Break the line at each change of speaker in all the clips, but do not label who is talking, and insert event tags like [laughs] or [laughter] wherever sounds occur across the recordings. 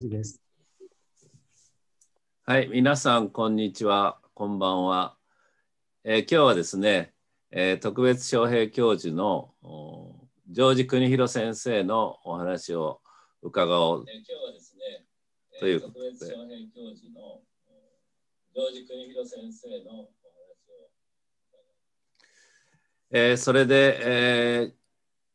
です。はい、皆さん、こんにちは、こんばんは。えー、今日はですね、えー、特別招聘教授のジョージ国広先生のお話を伺おう、今日はですね、
えー、という特別招
聘教授のジョージ国広先生のお話をえー、それで、えー、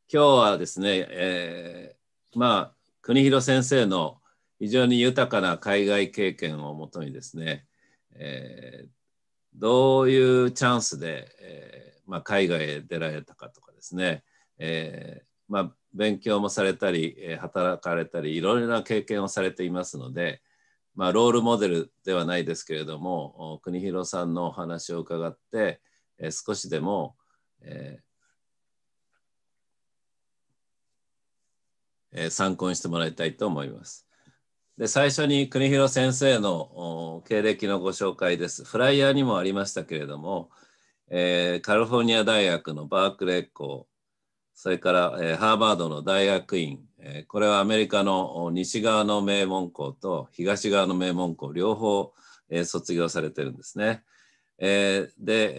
今日はですね、えー、まあ、国広先生の非常に豊かな海外経験をもとにですね、えー、どういうチャンスで、えー、まあ、海外へ出られたかとかですね、えー、まあ、勉強もされたり働かれたりいろいろな経験をされていますので、まあ、ロールモデルではないですけれども国広さんのお話を伺って、え少しでも、ええ参考にしてもらいたいと思います。で最初に国広先生の経歴のご紹介です。フライヤーにもありましたけれども、えー、カリフォルニア大学のバークレー校、それから、えー、ハーバードの大学院、えー、これはアメリカの西側の名門校と東側の名門校、両方、えー、卒業されてるんですね。えー、で、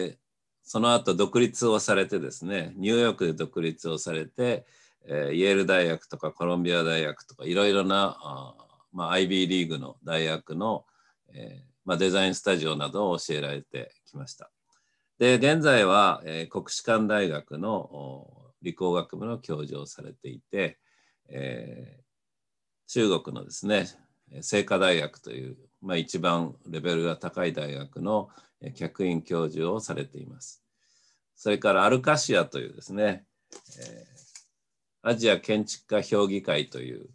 えー、その後独立をされてですね、ニューヨークで独立をされて、えイェール大学とかコロンビア大学とかいろいろなあ、まあ、IB リーグの大学の、えーまあ、デザインスタジオなどを教えられてきました。で現在は、えー、国士舘大学の理工学部の教授をされていて、えー、中国のですね清華大学という、まあ、一番レベルが高い大学の客員教授をされています。それからアルカシアというですね、えーアジア建築家評議会という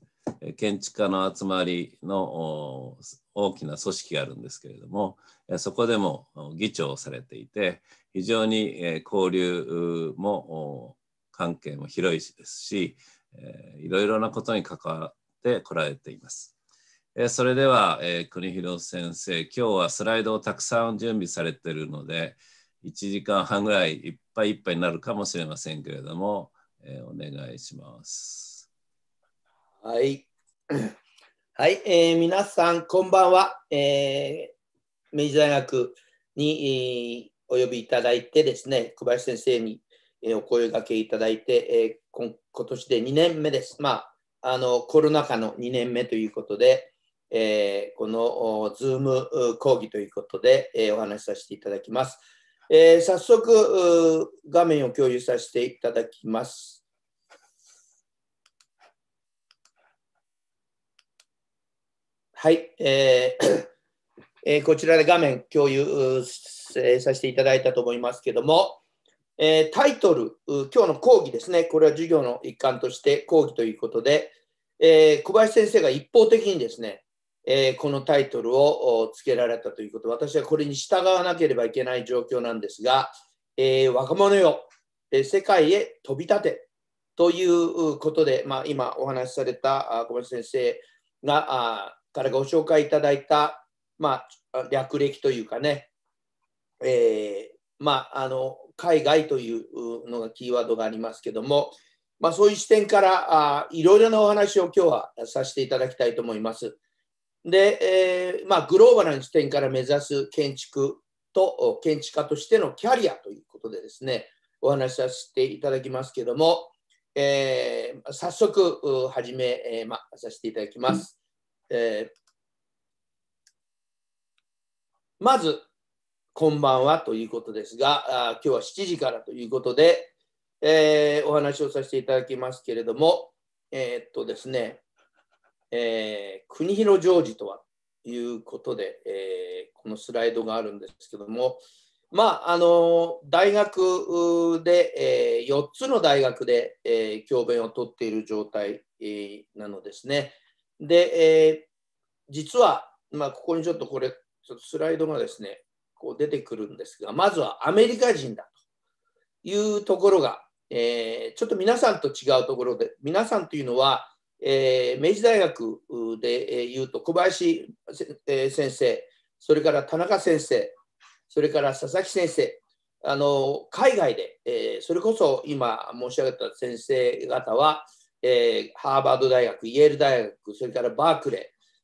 建築家の集まりの大きな組織があるんですけれどもそこでも議長をされていて非常に交流も関係も広いですしいろいろなことに関わってこられています。それでは国広先生今日はスライドをたくさん準備されているので1時間半ぐらいいっぱいいっぱいになるかもしれませんけれどもえー、お願いします。はい。
[coughs] はい、えー、皆さん、こんばんは。えー、明治大学に、えー、お呼びいただいてですね、小林先生に、えー、お声がけいただいて、えー、今年で2年目です。まああのコロナ禍の2年目ということで、えー、このズーム講義ということで、えー、お話しさせていただきます。えー、早速画面を共有させていただきます。はい、えーえー、こちらで画面共有させていただいたと思いますけども、えー、タイトル、今日の講義ですね、これは授業の一環として講義ということで、えー、小林先生が一方的にですね、えー、このタイトルをつけられたということ、私はこれに従わなければいけない状況なんですが、えー、若者よ、え世界へ飛び立てということで、まあ、今お話しされた小林先生があからご紹介いただいた、まあ、略歴というかね、えー、まあ、あの海外というのがキーワードがありますけども、まあ、そういう視点からあいろいろなお話を今日はさせていただきたいと思います。で、えー、まあ、グローバルな視点から目指す建築と建築家としてのキャリアということでですね、お話しさせていただきますけども、えー、早速始め、えーま、させていただきます。えー、まず、こんばんはということですが、あ今日は7時からということで、えー、お話をさせていただきますけれども、えー、っとですね、えー、国広常ジとはいうことで、えー、このスライドがあるんですけども、まあ、あの大学で、えー、4つの大学で、えー、教鞭をとっている状態、えー、なのですね。で、えー、実は、まあ、ここにちょっとこれ、ちょっとスライドがですね、こう出てくるんですが、まずはアメリカ人だというところが、えー、ちょっと皆さんと違うところで、皆さんというのは、えー、明治大学でいうと小林先生それから田中先生それから佐々木先生あの海外で、えー、それこそ今申し上げた先生方は、えー、ハーバード大学イェール大学それからバークレー、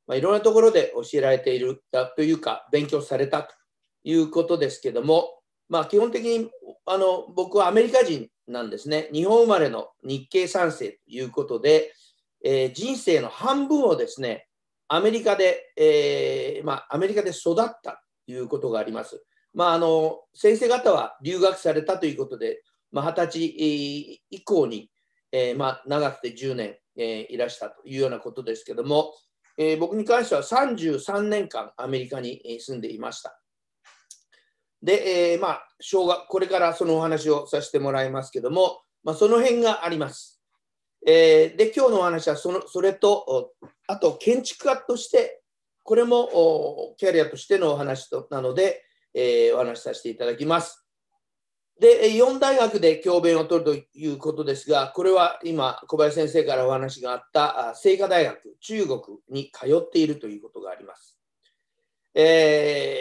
まあ、いろんなところで教えられているというか勉強されたということですけども、まあ、基本的にあの僕はアメリカ人なんですね日本生まれの日系三世ということで、えー、人生の半分をですね、アメリカで、えー、まあ、アメリカで育ったということがあります。まあ、あの先生方は留学されたということで、まあ、20歳以降に、えー、まあ、長くて10年、えー、いらしたというようなことですけども、えー、僕に関しては33年間アメリカに住んでいました。で、えまあ、小学これからそのお話をさせてもらいますけども、まあ、その辺があります。えー、で今日のお話はそのそれとあと建築家としてこれもキャリアとしてのお話となので、えー、お話しさせていただきます。で4大学で教鞭を取るということですがこれは今小林先生からお話があった清華大学中国に通っているということがあります。え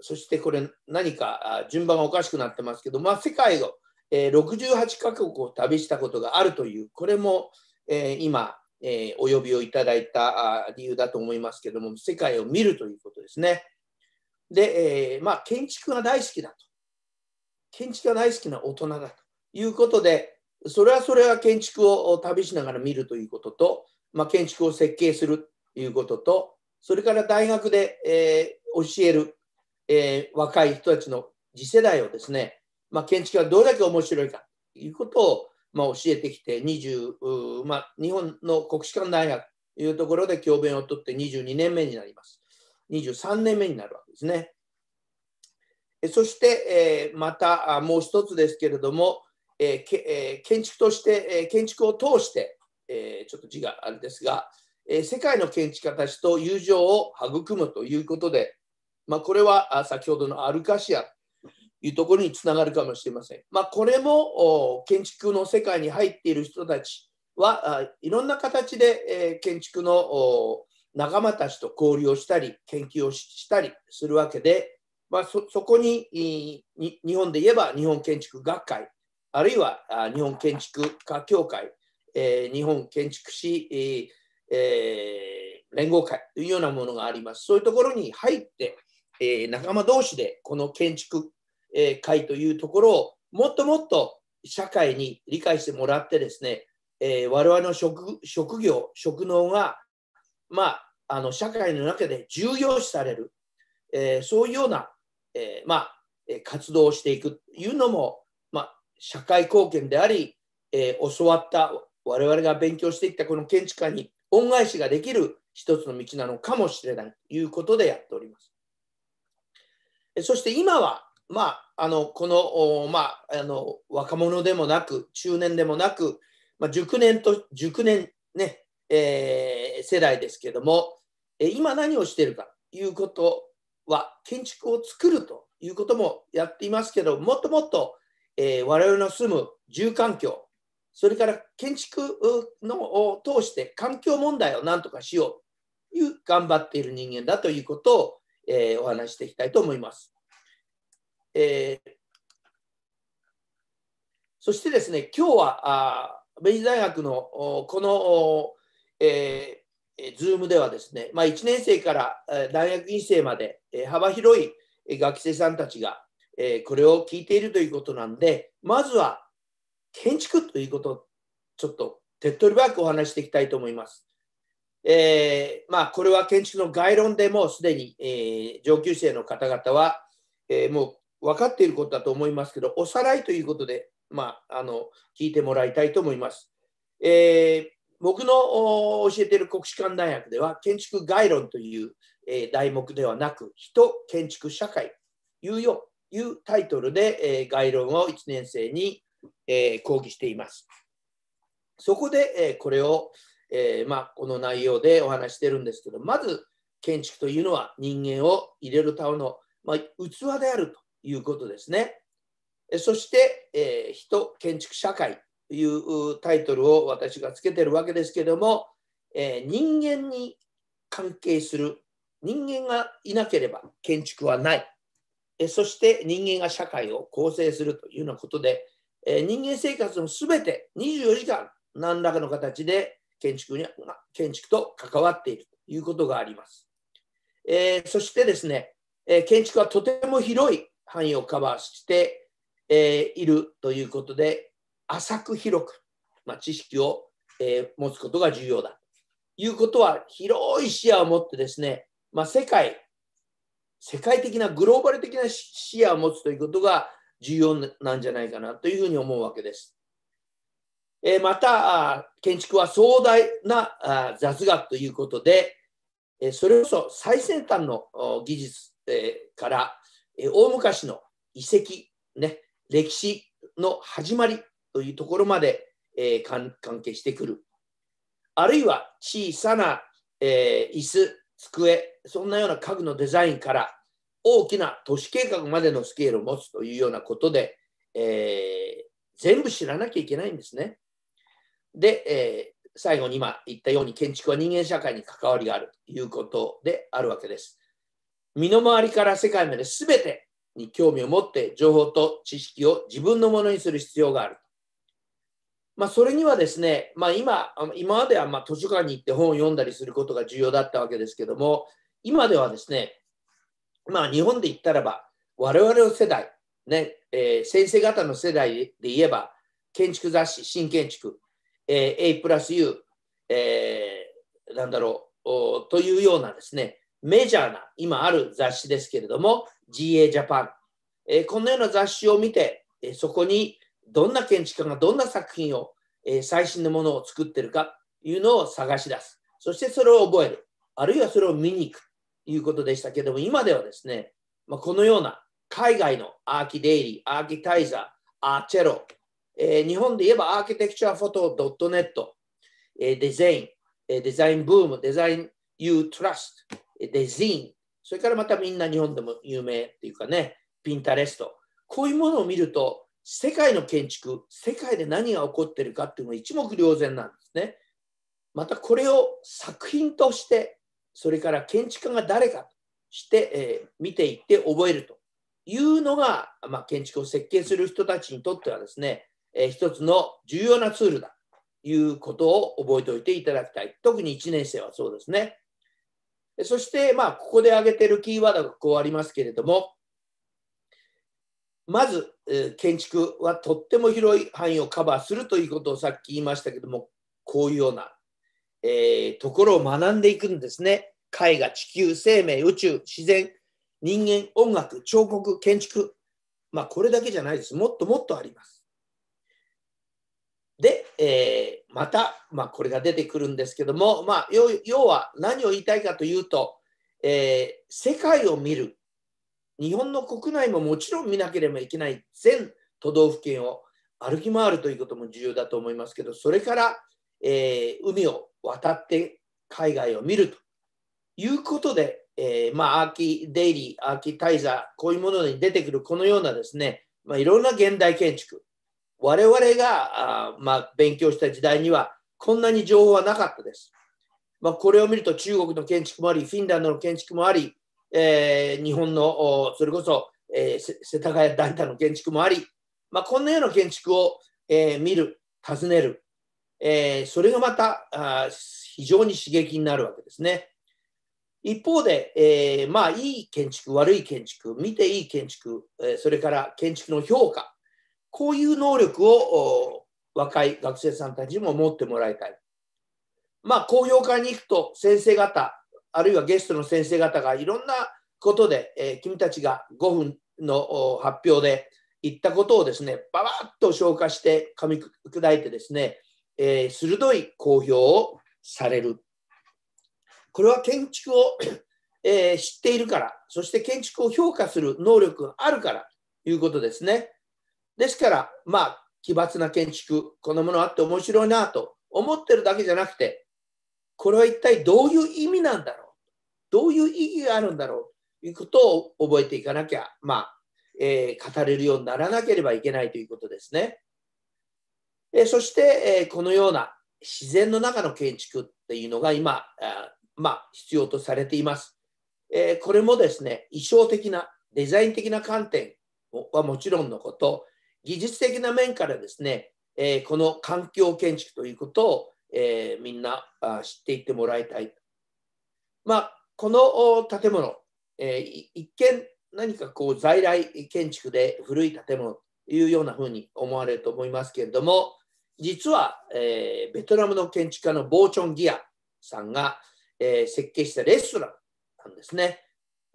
ー、そしてこれ何か順番がおかしくなってますけど、まあ、世界をえ68カ国を旅したことがあるという、これも、え今、えお呼びをいただいた理由だと思いますけども、世界を見るということですね。で、えまあ、建築が大好きだと。建築が大好きな大人だということで、それはそれは建築を旅しながら見るということと、まあ、建築を設計するということと、それから大学で、えー、教える、えー、若い人たちの次世代をですね、まあ、建築がどれだけ面白いかということを、まあ、教えてきて20、まあ、日本の国士舘大学というところで教鞭を取って22年目になります。23年目になるわけですね。そして、えー、またもう一つですけれども、えーけえー、建築として、えー、建築を通して、えー、ちょっと字があるんですが、えー、世界の建築家たちと友情を育むということで、まあ、これは先ほどのアルカシアいうところにつながるかもしれません。まあ、これも建築の世界に入っている人たちは、いろんな形で建築の仲間たちと交流をしたり、研究をしたりするわけで、まあ、そこに日本で言えば日本建築学会、あるいは日本建築家協会、え日本建築士、え連合会というようなものがあります。そういうところに入って、え仲間同士でこの建築え会というところをもっともっと社会に理解してもらってですね、えー、我々の職職業、職能が、まあ、あの社会の中で重要視される、えー、そういうような、えー、まあ、活動をしていくというのも、まあ、社会貢献であり、え教わった我々が勉強してきたこの建築家に恩返しができる一つの道なのかもしれないということでやっております。そして今はまあ、あのこの,、まあ、あの若者でもなく中年でもなく、まあ、熟年と熟年ね、えー、世代ですけども、え今何をしているかということは建築を作るということもやっていますけどもっともっと、えー、我々の住む住環境それから建築のを通して環境問題を何とかしようという頑張っている人間だということを、えー、お話していきたいと思います。えー、そしてですね、今日は明治大学のこの、えー、ズームではですね、まあ、1年生から大学院生まで幅広い学生さんたちがこれを聞いているということなんで、まずは建築ということをちょっと手っ取り早くお話していきたいと思います。えー、まあ、これは建築の概論でもすでに、え上級生の方々は、えー、も分かっていることだと思いますけど、おさらいということで、まあ、あの聞いてもらいたいと思います。えー、僕の教えている国士舘大学では、建築概論という、えー、題目ではなく、人、建築、社会、いうよ、いうタイトルで、えー、概論を1年生に、えー、講義しています。そこで、えこれを、えまあ、この内容でお話してるんですけど、まず建築というのは人間を入れるための、まあ、器であるということですね。そして、えー、人、建築、社会というタイトルを私がつけてるわけですけども、えー、人間に関係する、人間がいなければ建築はない。えー、そして人間が社会を構成するというようなことで、え人間生活の全て24時間何らかの形で建築に建築と関わっているということがあります。えそしてですね、え建築はとても広い範囲をカバーして、えー、いるということで浅く広く、まあ、知識を、えー、持つことが重要だということは広い視野を持ってですね、まあ、世界世界的なグローバル的な視野を持つということが重要なんじゃないかなというふうに思うわけです。えー、また建築は壮大な雑学ということで、えそれこそ最先端の技術、えから大昔の遺跡、ね、歴史の始まりというところまで、えー、関係してくる。あるいは小さな、えー、椅子、机、そんなような家具のデザインから大きな都市計画までのスケールを持つというようなことで、えー、全部知らなきゃいけないんですね。で、え最後に今言ったように建築は人間社会に関わりがあるということであるわけです。身の回りから世界まで全てに興味を持って情報と知識を自分のものにする必要がある。まあ、それにはですね、まあ、今今まではま図書館に行って本を読んだりすることが重要だったわけですけども今ではですね、まあ、日本で言ったらば我々の世代、ねえー、先生方の世代で言えば建築雑誌新建築、えー、A U、えー、なんだろうというようなですねメジャーな、今ある雑誌ですけれども、GA ジャパン。えー、このような雑誌を見て、えそこにどんな建築家がどんな作品を、え最新のものを作ってるかというのを探し出す。そしてそれを覚える。あるいはそれを見に行くということでしたけども、今ではですね、まあ、このような海外のアーキデイリー、アーキタイザー、アーチェロ、えー、日本で言えばアーキテクチャフォト .net、えデザイン、えデザインブーム、デザインユートラスト、で、z i n それからまたみんな日本でも有名っていうかね、ピンタレスト。こういうものを見ると、世界の建築、世界で何が起こってるかっていうのが一目瞭然なんですね。またこれを作品として、それから建築家が誰かとして、えー、見ていって覚えるというのが、まあ、建築を設計する人たちにとってはですね、えー、一つの重要なツールだということを覚えておいていただきたい。特に1年生はそうですね。そして、まあ、ここで挙げてるキーワードがこうありますけれども、まず、建築はとっても広い範囲をカバーするということをさっき言いましたけども、こういうような、えー、ところを学んでいくんですね。絵画、地球、生命、宇宙、自然、人間、音楽、彫刻、建築。まあ、これだけじゃないです。もっともっとあります。で、えまた、まあ、これが出てくるんですけども、まあ、要は何を言いたいかというと、えー、世界を見る日本の国内ももちろん見なければいけない全都道府県を歩き回るということも重要だと思いますけどそれから、えー、海を渡って海外を見るということで、えー、まあ、アーキデイリーアーキタイザーこういうものに出てくるこのようなですね、まあ、いろんな現代建築我々があ、まあ、勉強した時代にはこんなに情報はなかったです。まあ、これを見ると中国の建築もあり、フィンランドの建築もあり、えー、日本のそれこそ、えー、世田谷大田の建築もあり、まあ、こんなような建築を、えー、見る、訪ねる、えそれがまたあ非常に刺激になるわけですね。一方で、えまあ、いい建築、悪い建築、見ていい建築、えそれから建築の評価、こういう能力を若い学生さんたちも持ってもらいたい。まあ、公評会に行くと先生方、あるいはゲストの先生方がいろんなことで、えー、君たちが5分の発表で言ったことをですね、ばばっと消化して噛み砕いてですね、えー、鋭い公評をされる。これは建築を [coughs] えー、知っているから、そして建築を評価する能力があるからということですね。ですから、まあ、奇抜な建築、このものあって面白いなと思ってるだけじゃなくて、これは一体どういう意味なんだろうどういう意義があるんだろうということを覚えていかなきゃ、まあ、えー、語れるようにならなければいけないということですね。えー、そして、えー、このような自然の中の建築っていうのが今、あまあ、必要とされています。えこれもですね、衣装的な、デザイン的な観点はもちろんのこと、技術的な面からですね、えー、この環境建築ということを、えー、みんなあ知っていってもらいたい。まあ、この建物、えー、一見何かこう在来建築で古い建物というようなふうに思われると思いますけれども実は、えー、ベトナムの建築家のボーチョン・ギアさんが、えー、設計したレストランなんですね、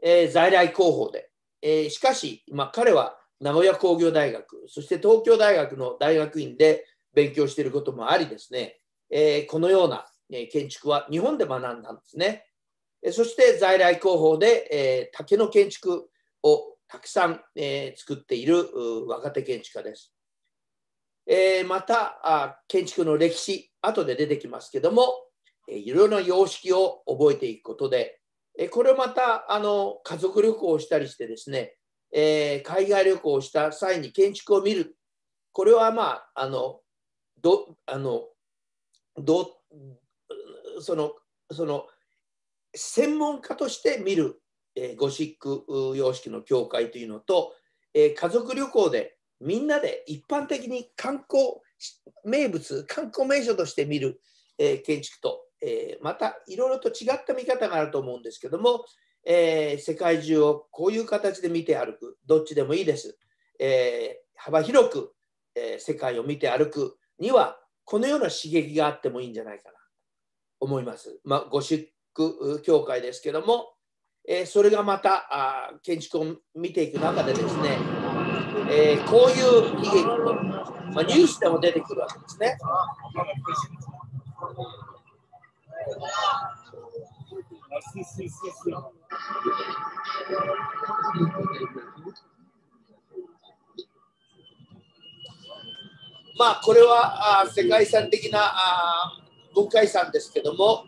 えー、在来工法で、えー、しかし、まあ、彼は名古屋工業大学、そして東京大学の大学院で勉強していることもありですね、えー、このような建築は日本で学んだんですね。そして在来工法で、えー、竹の建築をたくさん、えー、作っている若手建築家です。えー、またあ建築の歴史後で出てきますけども、えー、いろいろな様式を覚えていくことで、えー、これまたあの家族旅行をしたりしてですねえー、海外旅行をした際に建築を見るこれはまああのどあのどそのその専門家として見る、えー、ゴシック様式の教会というのと、えー、家族旅行でみんなで一般的に観光名物観光名所として見る、えー、建築と、えまたいろいろと違った見方があると思うんですけども、えー、世界中をこういう形で見て歩く、どっちでもいいです。えー、幅広く、えー、世界を見て歩くには、このような刺激があってもいいんじゃないかなと思います。まあ、ゴシック教会ですけども、えそれがまたあ建築を見ていく中でですね、えこういう悲劇も、まあ、ニュースでも出てくるわけですね。[laughs] まあこれはあ世界遺産的なあ文化遺産ですけども、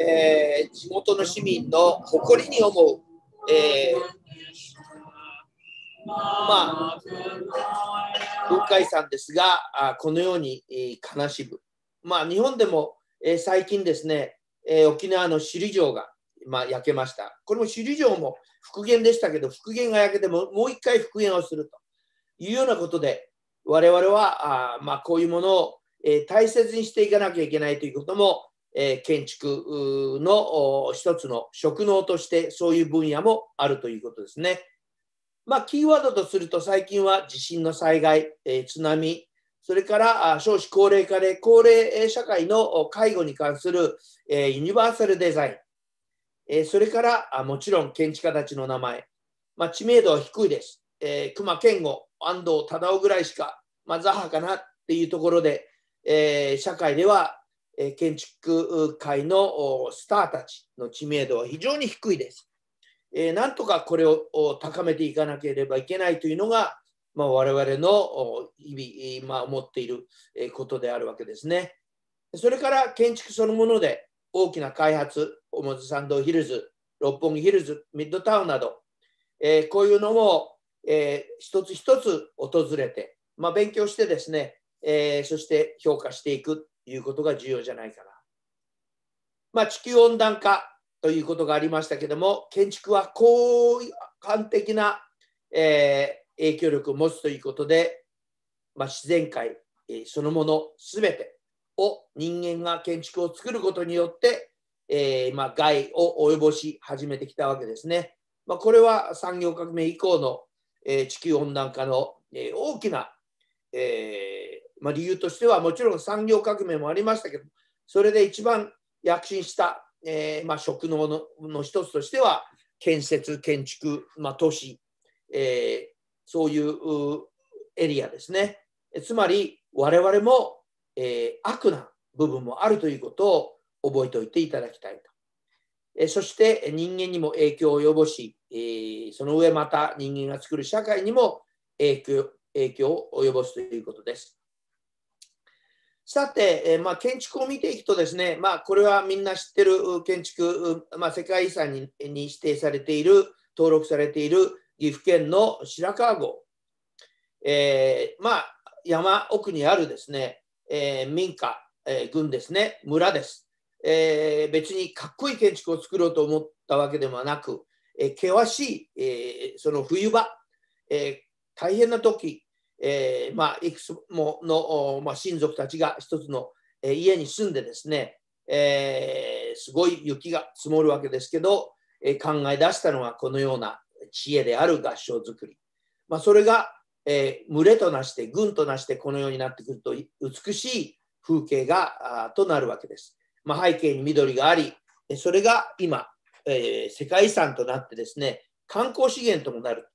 えー、地元の市民の誇りに思う、えー、まあ文化遺産ですがあこのように、えー、悲しむまあ日本でも、えー、最近ですね、えー、沖縄の首里城がまあ、焼けました。これも首里城も復元でしたけど、復元が焼けても、もう一回復元をするというようなことで、我々は、あまあ、こういうものを、えー、大切にしていかなきゃいけないということも、えー、建築の一つの職能として、そういう分野もあるということですね。まあ、キーワードとすると、最近は地震の災害、えー、津波、それから少子高齢化で高齢社会の介護に関するユニバーサルデザイン、えそれからあもちろん建築家たちの名前、まあ、知名度は低いです、え熊健吾安藤忠雄ぐらいしか、まあ、ザハかなっていうところで、え社会では、え建築界のスターたちの知名度は非常に低いです。えなんとかこれを高めていかなければいけないというのが、まあ、我々の日々、まあ、思っていることであるわけですね。それから建築そのもので、大きな開発、表参道ヒルズ、六本木ヒルズ、ミッドタウンなど、えー、こういうのを、えー、一つ一つ訪れて、まあ、勉強してですね、えー、そして評価していくということが重要じゃないかな。まあ、地球温暖化ということがありましたけども、建築は広範的な、えー、影響力を持つということで、まあ、自然界、えー、そのもの全てを人間が建築を作ることによって、えー、まあ、害を及ぼし始めてきたわけですね。まあ、これは産業革命以降の、えー、地球温暖化の、えー、大きな、えまあ、理由としてはもちろん産業革命もありましたけどそれで一番躍進した、えま職能のの一つとしては建設建築、ま都市、えそういうエリアですね。つまり我々もえー、悪な部分もあるということを覚えておいていただきたいと。えそして人間にも影響を及ぼし、えその上また人間が作る社会にも影響影響を及ぼすということです。さて、えまあ、建築を見ていくとですね、まあ、これはみんな知ってる建築、まあ、世界遺産に指定されている、登録されている岐阜県の白川郷、えー、まあ、山奥にあるですね、えー、民家、えー、軍ですね、村です、えー。別にかっこいい建築を作ろうと思ったわけではなく、えー、険しい、えー、その冬場、えー、大変な時、えーまあ、いくつもの、まあ、親族たちが一つの、え家に住んでですね、えー、すごい雪が積もるわけですけど、えー、考え出したのはこのような知恵である合掌造り。まあ、それがえー、群れとなして群となしてこのようになってくると美しい風景がとなるわけです。まあ、背景に緑がありそれが今、えー、世界遺産となってですね観光資源ともなる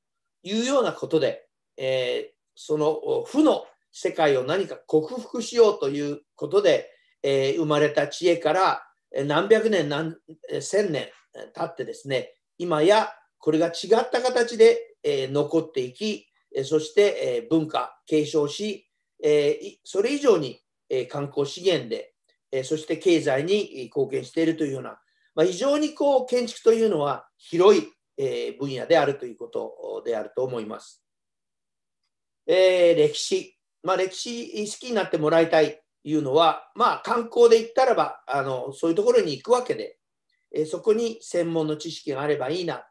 というようなことで、えー、その負の世界を何か克服しようということで、えー、生まれた知恵から何百年何千年経ってですね今やこれが違った形で、え残っていきそして文化、継承し、それ以上に観光資源で、そして経済に貢献しているというような、ま非常にこう建築というのは広い分野であるということであると思います。え歴史、まあ、歴史好きになってもらいたいというのは、まあ、観光で行ったらばあのそういうところに行くわけで、えそこに専門の知識があればいいなと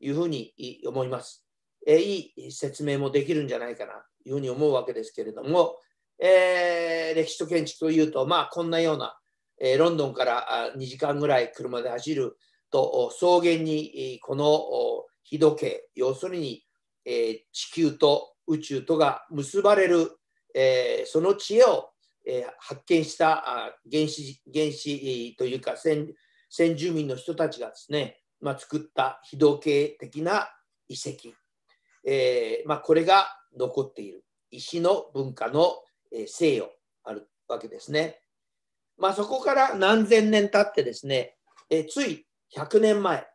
いうふうに思います。えいい説明もできるんじゃないかなというふうに思うわけですけれども、えー、歴史と建築というと、まあ、こんなような、えー、ロンドンから2時間ぐらい車で走ると草原にこの日時計要するに、えー、地球と宇宙とが結ばれる、えその知恵を、え発見した原始原始というか先住民の人たちがですね、まあ、作った日時計的な遺跡えー、まあ、これが残っている石の文化の、え西洋あるわけですね。まあ、そこから何千年経ってですね、えつい100年前、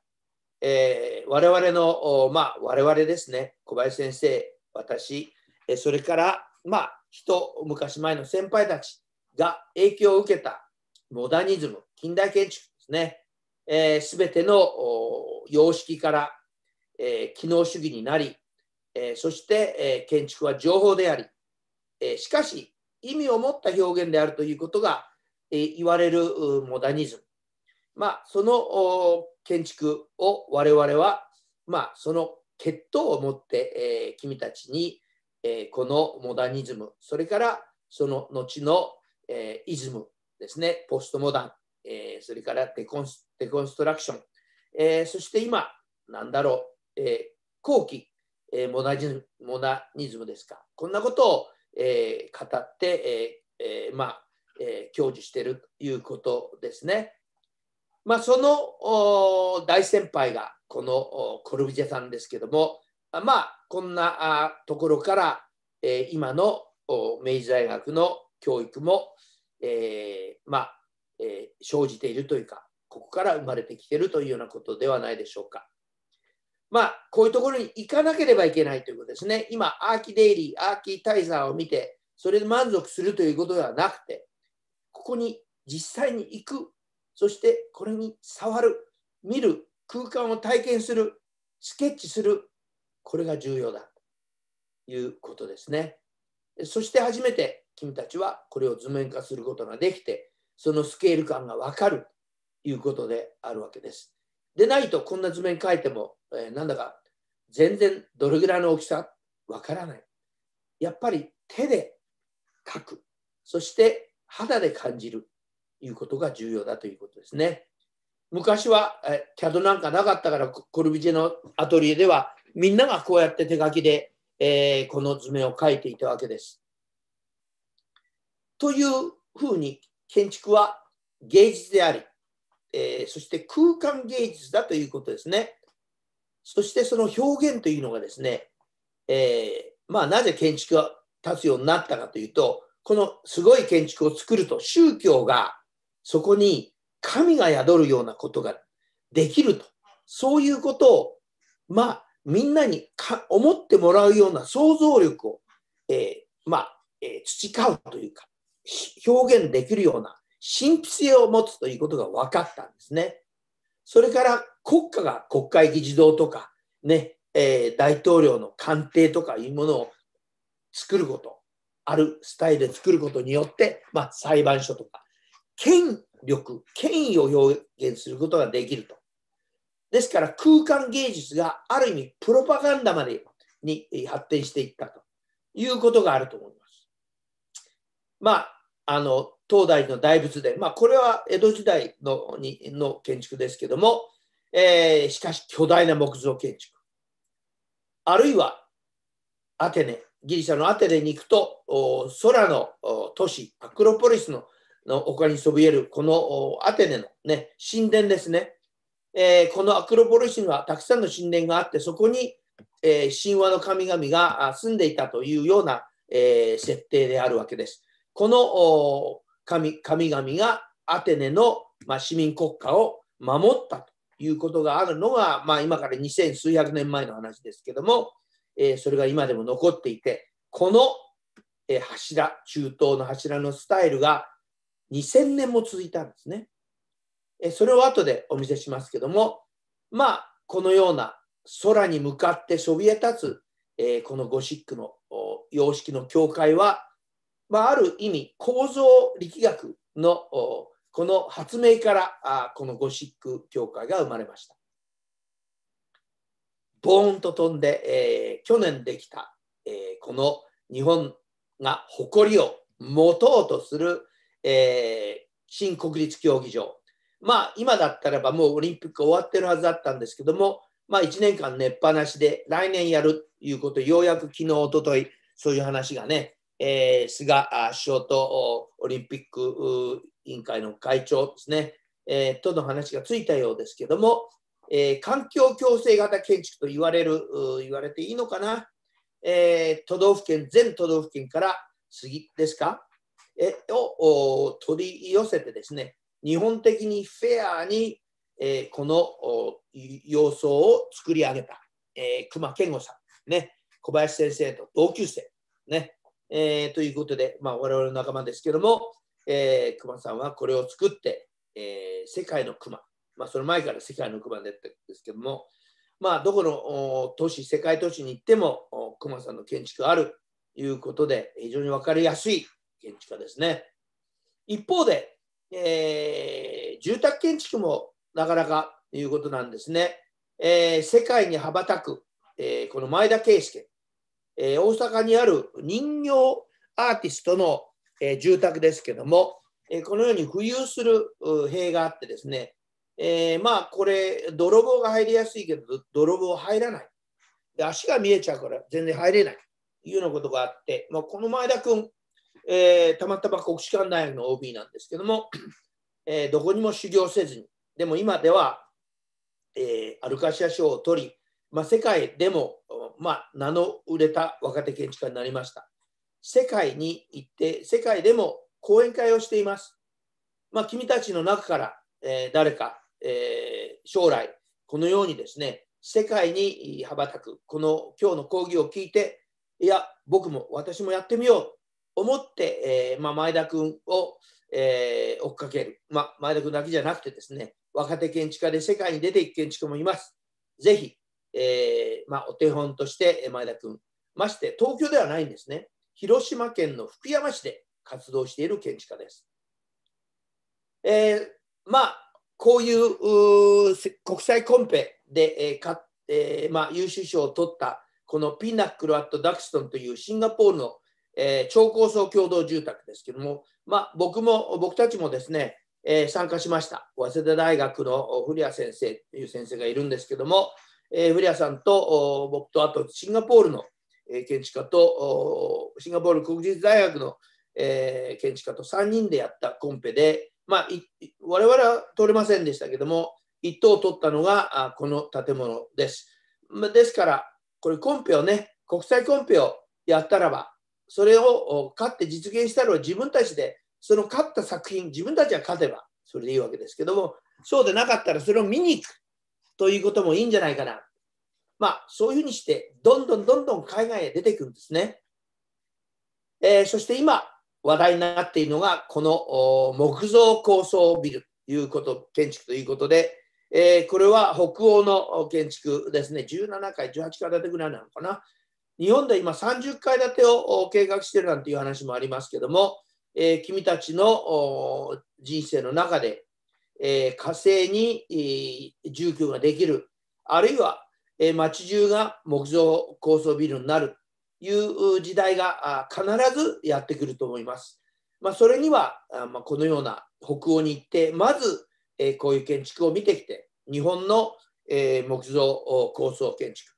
えー、我々の、お、まあ、我々ですね、小林先生、私、えそれから、まあ、一昔前の先輩たちが影響を受けたモダニズム、近代建築ですね、す、えー、べ、てのお様式から、えー、機能主義になり、えー、そして、えー、建築は情報であり、えー、しかし意味を持った表現であるということが、えー、言われるモダニズム、まあ、その建築を我々は、まあ、その血統を持って、えー、君たちに、えー、このモダニズムそれからその後の、えー、イズムですねポストモダン、えー、それからデコンスデコンストラクション、えー、そして今なんだろう、えー、後期えモナジモナニズムですかこんなことを、え語って、ええまあえ享受しているということですね。まあ、その大先輩がこのコルビジェさんですけども、まあ、こんなところから、え今の明治大学の教育も、えまあ、え生じているというか、ここから生まれてきているというようなことではないでしょうか。まあ、こういうところに行かなければいけないということですね。今、アーキデイリー、アーキタイザーを見て、それで満足するということではなくて、ここに実際に行く、そしてこれに触る、見る、空間を体験する、スケッチする、これが重要だということですね。そして初めて君たちはこれを図面化することができて、そのスケール感がわかるということであるわけです。でないとこんな図面書いても、えー、なんだか全然どれぐらいの大きさわからない。やっぱり手で書く。そして肌で感じるいうことが重要だということですね。昔はえキャドなんかなかったからコルビジェのアトリエではみんながこうやって手書きで、えー、この図面を書いていたわけです。というふうに建築は芸術でありえー、そして空間芸術だということですね。そしてその表現というのがですね、えー、まあ、なぜ建築が立つようになったかというと、このすごい建築を作ると、宗教がそこに神が宿るようなことができると、そういうことを、まあ、みんなにか思ってもらうような想像力を、えー、まあ、えー、培うというか、表現できるような神秘性を持つということが分かったんですね。それから国家が国会議事堂とか、ね、えー、大統領の官邸とかいうものを作ること、あるスタイルで作ることによって、まあ、裁判所とか、権力、権威を表現することができると。ですから空間芸術がある意味プロパガンダまでに発展していったということがあると思います。まあ、あの、東大の大仏殿、まあ、これは江戸時代のにの建築ですけども、えー、しかし巨大な木造建築あるいはアテネギリシャのアテネに行くと空の都市アクロポリスのの丘にそびえるこのアテネの、ね、神殿ですね、えー、このアクロポリスにはたくさんの神殿があってそこに、えー、神話の神々が住んでいたというような、えー、設定であるわけです。この神神々がアテネの、まあ、市民国家を守ったということがあるのが、まあ、今から2000数百年前の話ですけども、えー、それが今でも残っていてこの、えー、柱中東の柱のスタイルが2000年も続いたんですね。えー、それを後でお見せしますけどもまあこのような空に向かってそびえ立つ、えこのゴシックの様式の教会はまあ、ある意味構造力学のこの発明からあこのゴシック教会が生まれました。ボーンと飛んで、えー、去年できた、えー、この日本が誇りを持とうとする、えー、新国立競技場。まあ今だったらばもうオリンピック終わってるはずだったんですけども、まあ1年間寝っぱなしで来年やるということ、ようやく昨日、おととい、そういう話がね、えー、菅首相とオリンピック委員会の会長ですね、えー、との話がついたようですけども、えー、環境共生型建築と言われる、言われていいのかな、えー、都道府県、全都道府県から杉ですか、えを取り寄せてですね、日本的にフェアに、えー、この様相を作り上げた、えー、熊健吾さん、ね、小林先生と同級生、ね、えー、ということで、まあ、我々の仲間ですけども、えー、熊さんはこれを作って、えー、世界の熊、まあ、その前から世界の熊でったんですけども、まあ、どこの都市、世界都市に行っても熊さんの建築あるということで、非常に分かりやすい建築家ですね。一方で、えー、住宅建築もなかなかということなんですね。えー、世界に羽ばたく、えー、この前田圭介、えー、大阪にある人形アーティストの、えー、住宅ですけども、えこのように浮遊する塀があってですね、えまあこれ泥棒が入りやすいけど泥棒入らないで足が見えちゃうから全然入れないというようなことがあって、まあ、この前田君、えたまたま国士舘大学の OB なんですけども、[clears throat] えどこにも修行せずにでも今では、えー、アルカシア賞を取りまあ、世界でも、まあ、名の売れた若手建築家になりました。世界に行って、世界でも講演会をしています。まあ、君たちの中から、えー、誰か、えー、将来、このようにですね、世界に羽ばたく、この今日の講義を聞いて、いや、僕も私もやってみようと思って、えー、まあ、前田君を、え追っかける。まあ、前田君だけじゃなくてですね、若手建築家で世界に出ていく建築家もいます。ぜひえー、まあ、お手本として前田君、まして東京ではないんですね。広島県の福山市で活動している建築家です。えー、まあ、こういう国際コンペで、えーかえー、まあ、優秀賞を取ったこのピナックル・アット・ダクストンというシンガポールの、えー、超高層共同住宅ですけども、まあ、僕も僕たちもですね、えー、参加しました早稲田大学の古谷先生という先生がいるんですけども、えフリアさんと僕とあとシンガポールの建築家とシンガポール国立大学のえ建築家と3人でやったコンペで、まあ、我々は取れませんでしたけども1等を取ったのがこの建物です。ですからこれコンペをね国際コンペをやったらばそれを勝って実現したら自分たちでその勝った作品自分たちは勝てばそれでいいわけですけどもそうでなかったらそれを見に行くということもいいんじゃないかな。まあ、そういうふうにして、どんどんどんどん海外へ出てくるんですね。えー、そして今、話題になっているのが、この木造高層ビルということ、建築ということで、えー、これは北欧の建築ですね、17階、18階建てぐらいなのかな。日本で今30階建てを計画してるなんていう話もありますけども、えー、君たちの人生の中でえ火星に、住居ができる、あるいは、え町中が木造高層ビルになるという時代が必ずやってくると思います。まあ、それには、まこのような北欧に行って、まず、えこういう建築を見てきて、日本の、え木造高層建築、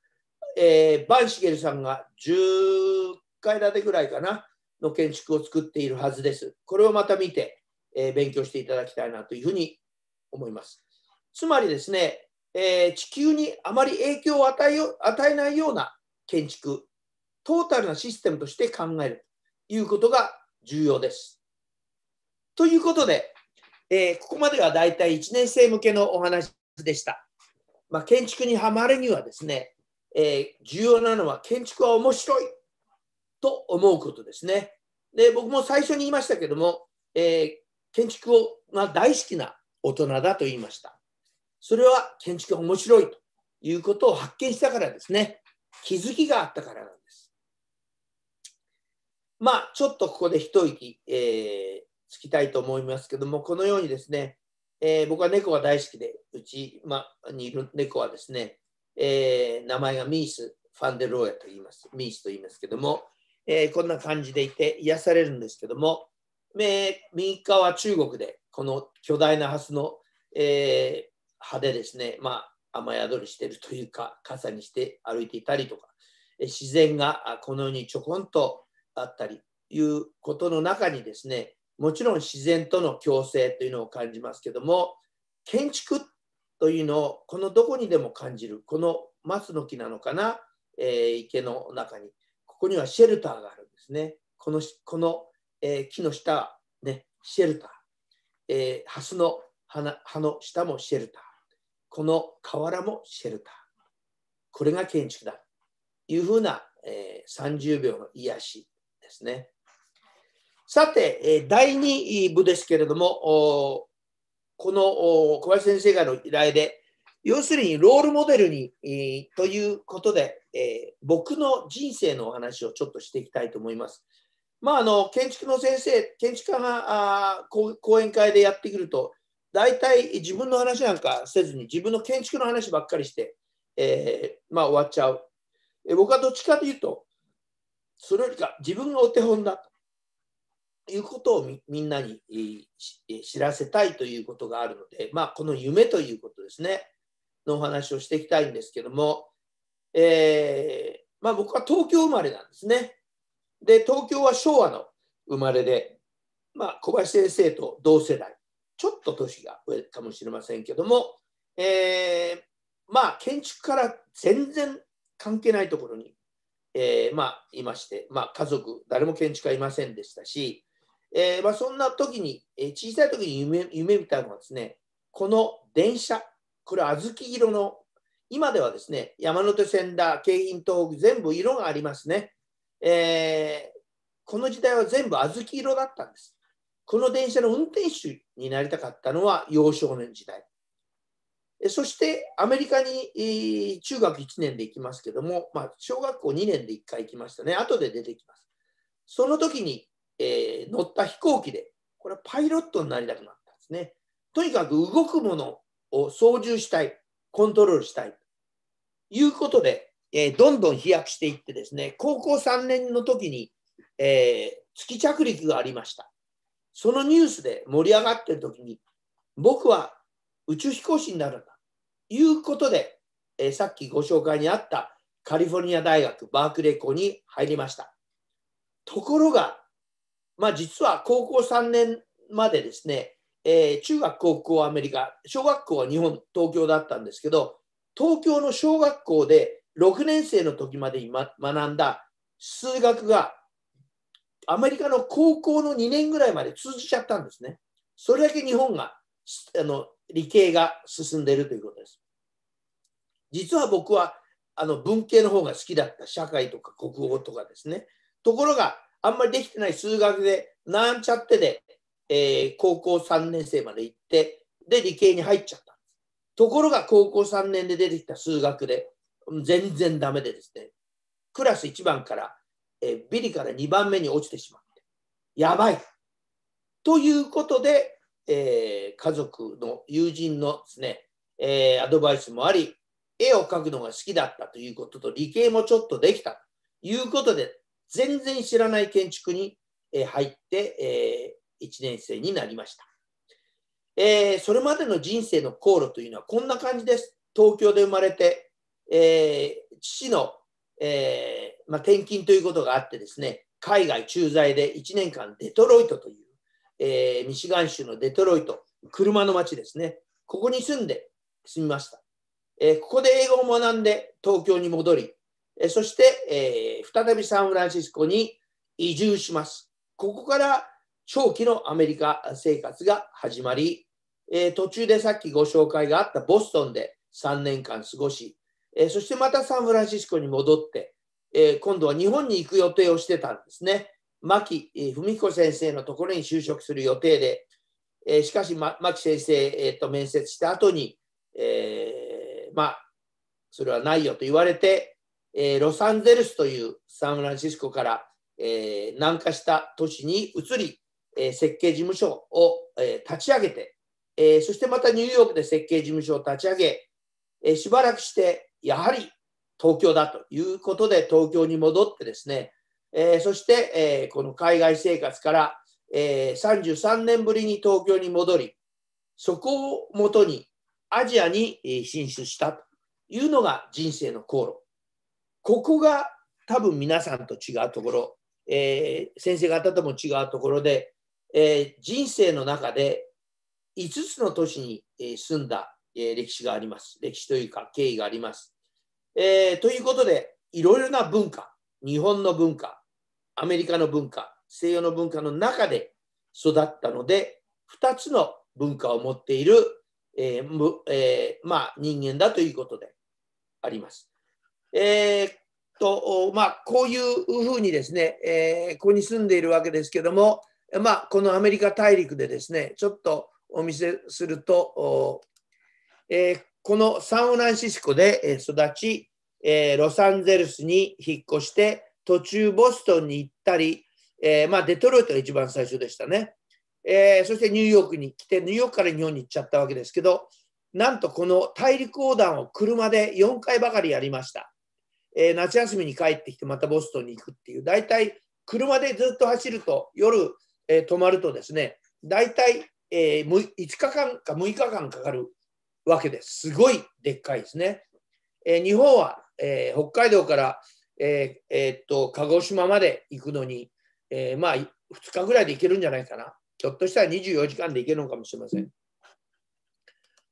えバンシゲルさんが10階建てぐらいかな、の建築を作っているはずです。これをまた見て、え勉強していただきたいなというふうに思います。つまりですね、えー、地球にあまり影響を与え与えないような建築、トータルなシステムとして考えるということが重要です。ということで、えー、ここまではだいたい1年生向けのお話でした。まあ、建築にはまるにはですね、えー、重要なのは建築は面白いと思うことですね。で僕も最初に言いましたけども、えー、建築を、ま大好きな大人だと言いました。それは建築が面白いということを発見したからですね。気づきがあったからなんです。まあ、ちょっとここで一息、えー、つきたいと思いますけども、このようにですね、えー、僕は猫が大好きで、うち、ま、にいる猫はですね、えー、名前がミース・ファンデローヤと言います。ミースと言いますけども、えー、こんな感じでいて癒されるんですけども、え右側は中国で、この巨大なハスの、えー、葉でですね、まあ、雨宿りしてるというか傘にして歩いていたりとか自然がこのようにちょこんとあったりいうことの中にですねもちろん自然との共生というのを感じますけども建築というのをこのどこにでも感じるこの松の木なのかな、えー、池の中にここにはシェルターがあるんですねこのこの、えー、木の下ねシェルターえー、ハスの花葉の下もシェルター。この瓦もシェルター。これが建築だ。というふうな、えー、30秒の癒しですね。さて、えー、第2部ですけれども、この小林先生がの依頼で、要するにロールモデルに、えー、ということで、えー、僕の人生のお話をちょっとしていきたいと思います。まあ、あの建築の先生、建築家があ講演会でやってくると、大体自分の話なんかせずに、自分の建築の話ばっかりして、えー、まあ、終わっちゃう。え僕はどっちかというと、それよりか自分がお手本だということをみみんなに、知らせたいということがあるので、まあ、この夢ということですね、のお話をしていきたいんですけども、えー、まあ、僕は東京生まれなんですね。で、東京は昭和の生まれで、まあ、小林先生と同世代、ちょっと年が上かもしれませんけども、えー、まあ、建築から全然関係ないところに、えー、まあ、いまして、まあ、家族、誰も建築家いませんでしたし、えー、まあ、そんな時に、え小さい時に夢夢見たのはですね、この電車、これ小豆色の、今ではですね、山手線だ、京浜東北、全部色がありますね。えー、この時代は全部小豆色だったんです。この電車の運転手になりたかったのは幼少年時代。そしてアメリカに中学1年で行きますけども、まあ、小学校2年で1回行きましたね。後で出てきます。その時に、えー、乗った飛行機で、これはパイロットになりたくなったんですね。とにかく動くものを操縦したい、コントロールしたい。ということで、えー、どんどん飛躍していってですね、高校3年の時に、えー、月着陸がありました。そのニュースで盛り上がってる時に、僕は宇宙飛行士になるんだ。いうことで、えー、さっきご紹介にあったカリフォルニア大学バークレー校に入りました。ところが、まあ実は高校3年までですね、えー、中学、高校はアメリカ、小学校は日本、東京だったんですけど、東京の小学校で6年生の時まで今学んだ数学がアメリカの高校の2年ぐらいまで通じちゃったんですね。それだけ日本があの理系が進んでいるということです。実は僕はあの文系の方が好きだった社会とか国語とかですね。ところがあんまりできてない数学でなんちゃってで、えー、高校3年生まで行ってで理系に入っちゃったところが高校3年で出てきた数学で全然ダメでですね、クラス1番から、えビリから2番目に落ちてしまって、やばい。ということで、えー、家族の友人のですね、えー、アドバイスもあり、絵を描くのが好きだったということと、理系もちょっとできたということで、全然知らない建築に、え入って、えー、1年生になりました。えー、それまでの人生の航路というのはこんな感じです。東京で生まれて、えー、父の、えー、まあ、転勤ということがあってですね、海外駐在で1年間デトロイトという、えー、ミシガン州のデトロイト、車の街ですね、ここに住んで住みました。えここで英語を学んで東京に戻り、えそして、え再びサンフランシスコに移住します。ここから長期のアメリカ生活が始まり、え途中でさっきご紹介があったボストンで3年間過ごし、えー、そしてまたサンフランシスコに戻って、えー、今度は日本に行く予定をしてたんですね。牧、文彦先生のところに就職する予定で、えー、しかし、ま、牧先生、えー、と面接した後に、えー、まあ、それはないよと言われて、えー、ロサンゼルスというサンフランシスコから、えー、南下した都市に移り、えー、設計事務所を、えー、立ち上げて、えー、そしてまたニューヨークで設計事務所を立ち上げ、えー、しばらくして、やはり東京だということで、東京に戻ってですね、えー、そして、えー、この海外生活から、えー、33年ぶりに東京に戻り、そこをもとにアジアに進出したというのが人生の航路。ここが多分皆さんと違うところ、えー、先生方とも違うところで、えー、人生の中で5つの都市に住んだ歴史があります。歴史というか経緯があります。えー、ということで、いろいろな文化、日本の文化、アメリカの文化、西洋の文化の中で育ったので、2つの文化を持っている、えーえー、まあ、人間だということであります。えー、とまあ、こういうふうにですね、えー、ここに住んでいるわけですけども、まあ、このアメリカ大陸でですね、ちょっとお見せすると、えー、このサンフランシスコで育ち、えー、ロサンゼルスに引っ越して、途中ボストンに行ったり、えー、まあ、デトロイトが一番最初でしたね。えー、そしてニューヨークに来て、ニューヨークから日本に行っちゃったわけですけど、なんとこの大陸横断を車で4回ばかりやりました。えー、夏休みに帰ってきてまたボストンに行くっていう、大体車でずっと走ると、夜、えー、泊まるとですね、大体、えー、5日間か6日間かかるわけです。すごいでっかいですね。えー、日本は、えー、北海道から、えーえー、っと鹿児島まで行くのに、えまあ2日ぐらいで行けるんじゃないかな。ひょっとしたら24時間で行けるのかもしれません。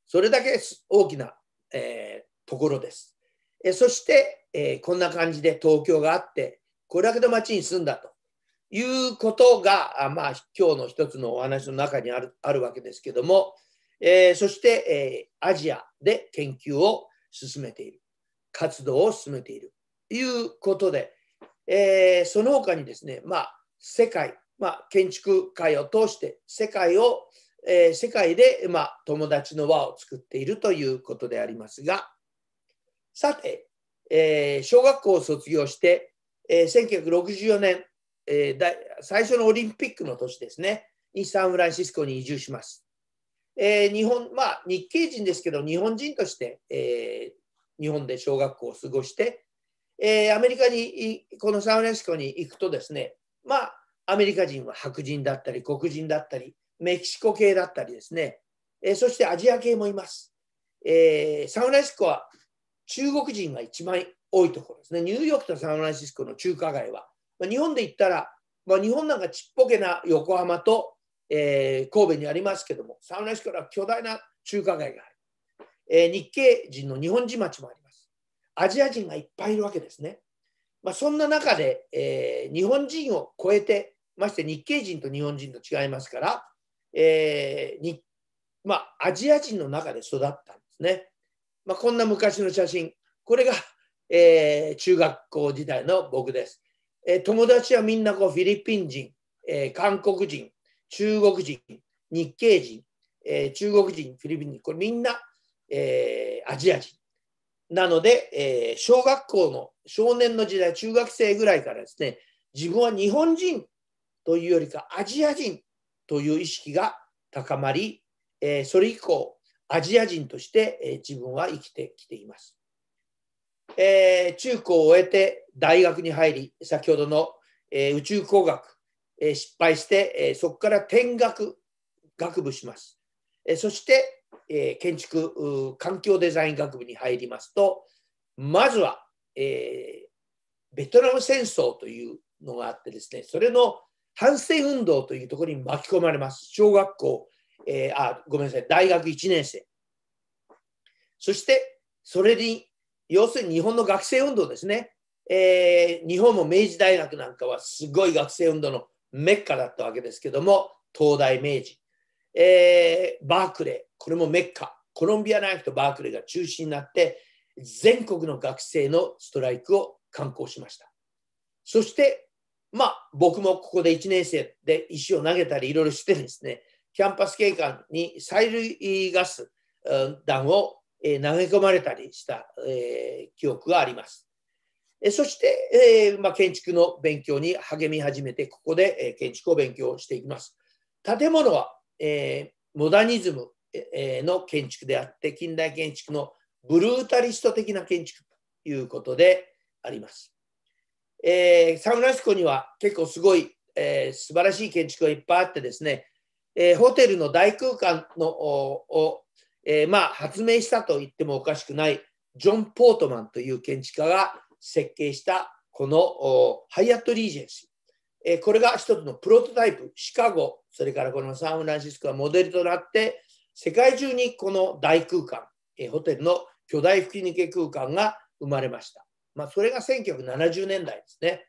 それだけ大きな、えところです。えそして、えこんな感じで東京があって、これだけの町に住んだということが、あまあ、今日の一つのお話の中にあるあるわけですけども、えー、そして、えー、アジアで研究を進めている。活動を進めている。ということで、えー、その他にですね、まあ、世界、まあ、建築界を通して世界を、えー、世界で、まあ、友達の輪を作っているということでありますが、さて、えー、小学校を卒業して、えー、1964年、えー、最初のオリンピックの年ですね、にサンフランシスコに移住します。えー、日本、まあ、日系人ですけど、日本人として、えー、日本で小学校を過ごして、えー、アメリカに、このサンフランシスコに行くとですね、まあ、アメリカ人は白人だったり、黒人だったり、メキシコ系だったりですね、えそしてアジア系もいます。えサンフランシスコは中国人が一番多いところですね。ニューヨークとサンフランシスコの中華街は。まあ、日本で言ったら、まあ、日本なんかちっぽけな横浜とえー、神戸にありますけども、サウナ市から巨大な中華街がある、えー、日系人の日本人町もあります。アジア人がいっぱいいるわけですね。まあ、そんな中で、えー、日本人を超えて、まして日系人と日本人と違いますから、えーにまあ、アジア人の中で育ったんですね。まあ、こんな昔の写真、これが、えー、中学校時代の僕です。えー、友達はみんなこうフィリピン人、えー、韓国人、中国人、日系人、えー、中国人、フィリピン人、これみんな、えー、アジア人。なので、えー、小学校の少年の時代、中学生ぐらいからですね、自分は日本人というよりかアジア人という意識が高まり、えー、それ以降、アジア人として、えー、自分は生きてきています。えー、中高を終えて大学に入り、先ほどの、え宇宙工学え失敗して、えそこから転学、学部します。えそして、え建築環境デザイン学部に入りますと、まずは、えベトナム戦争というのがあってですね、それの反戦運動というところに巻き込まれます。小学校、えあ、ごめんなさい、大学1年生。そして、それに、要するに日本の学生運動ですね。えー、日本も明治大学なんかはすごい学生運動のメッカだったわけですけども、東大明治、えー、バークレー、これもメッカ、コロンビア大学とバークレーが中心になって、全国の学生のストライクを刊行しました。そして、まあ、僕もここで1年生で石を投げたりいろいろしてですね、キャンパス景観に催涙ガス弾を投げ込まれたりした、えー、記憶があります。そして、えま建築の勉強に励み始めて、ここで、え建築を勉強していきます。建物は、えモダニズムの建築であって、近代建築のブルータリスト的な建築ということであります。えー、サンフランシスコには結構すごい、えー、素晴らしい建築がいっぱいあってですね、えー、ホテルの大空間のを、えー、まあ、発明したと言ってもおかしくないジョン・ポートマンという建築家が設計したこのハイアット・リージェンシー。えこれが一つのプロトタイプ、シカゴ、それからこのサンフランシスコがモデルとなって、世界中にこの大空間、えホテルの巨大吹き抜け空間が生まれました。まあ、それが1970年代ですね。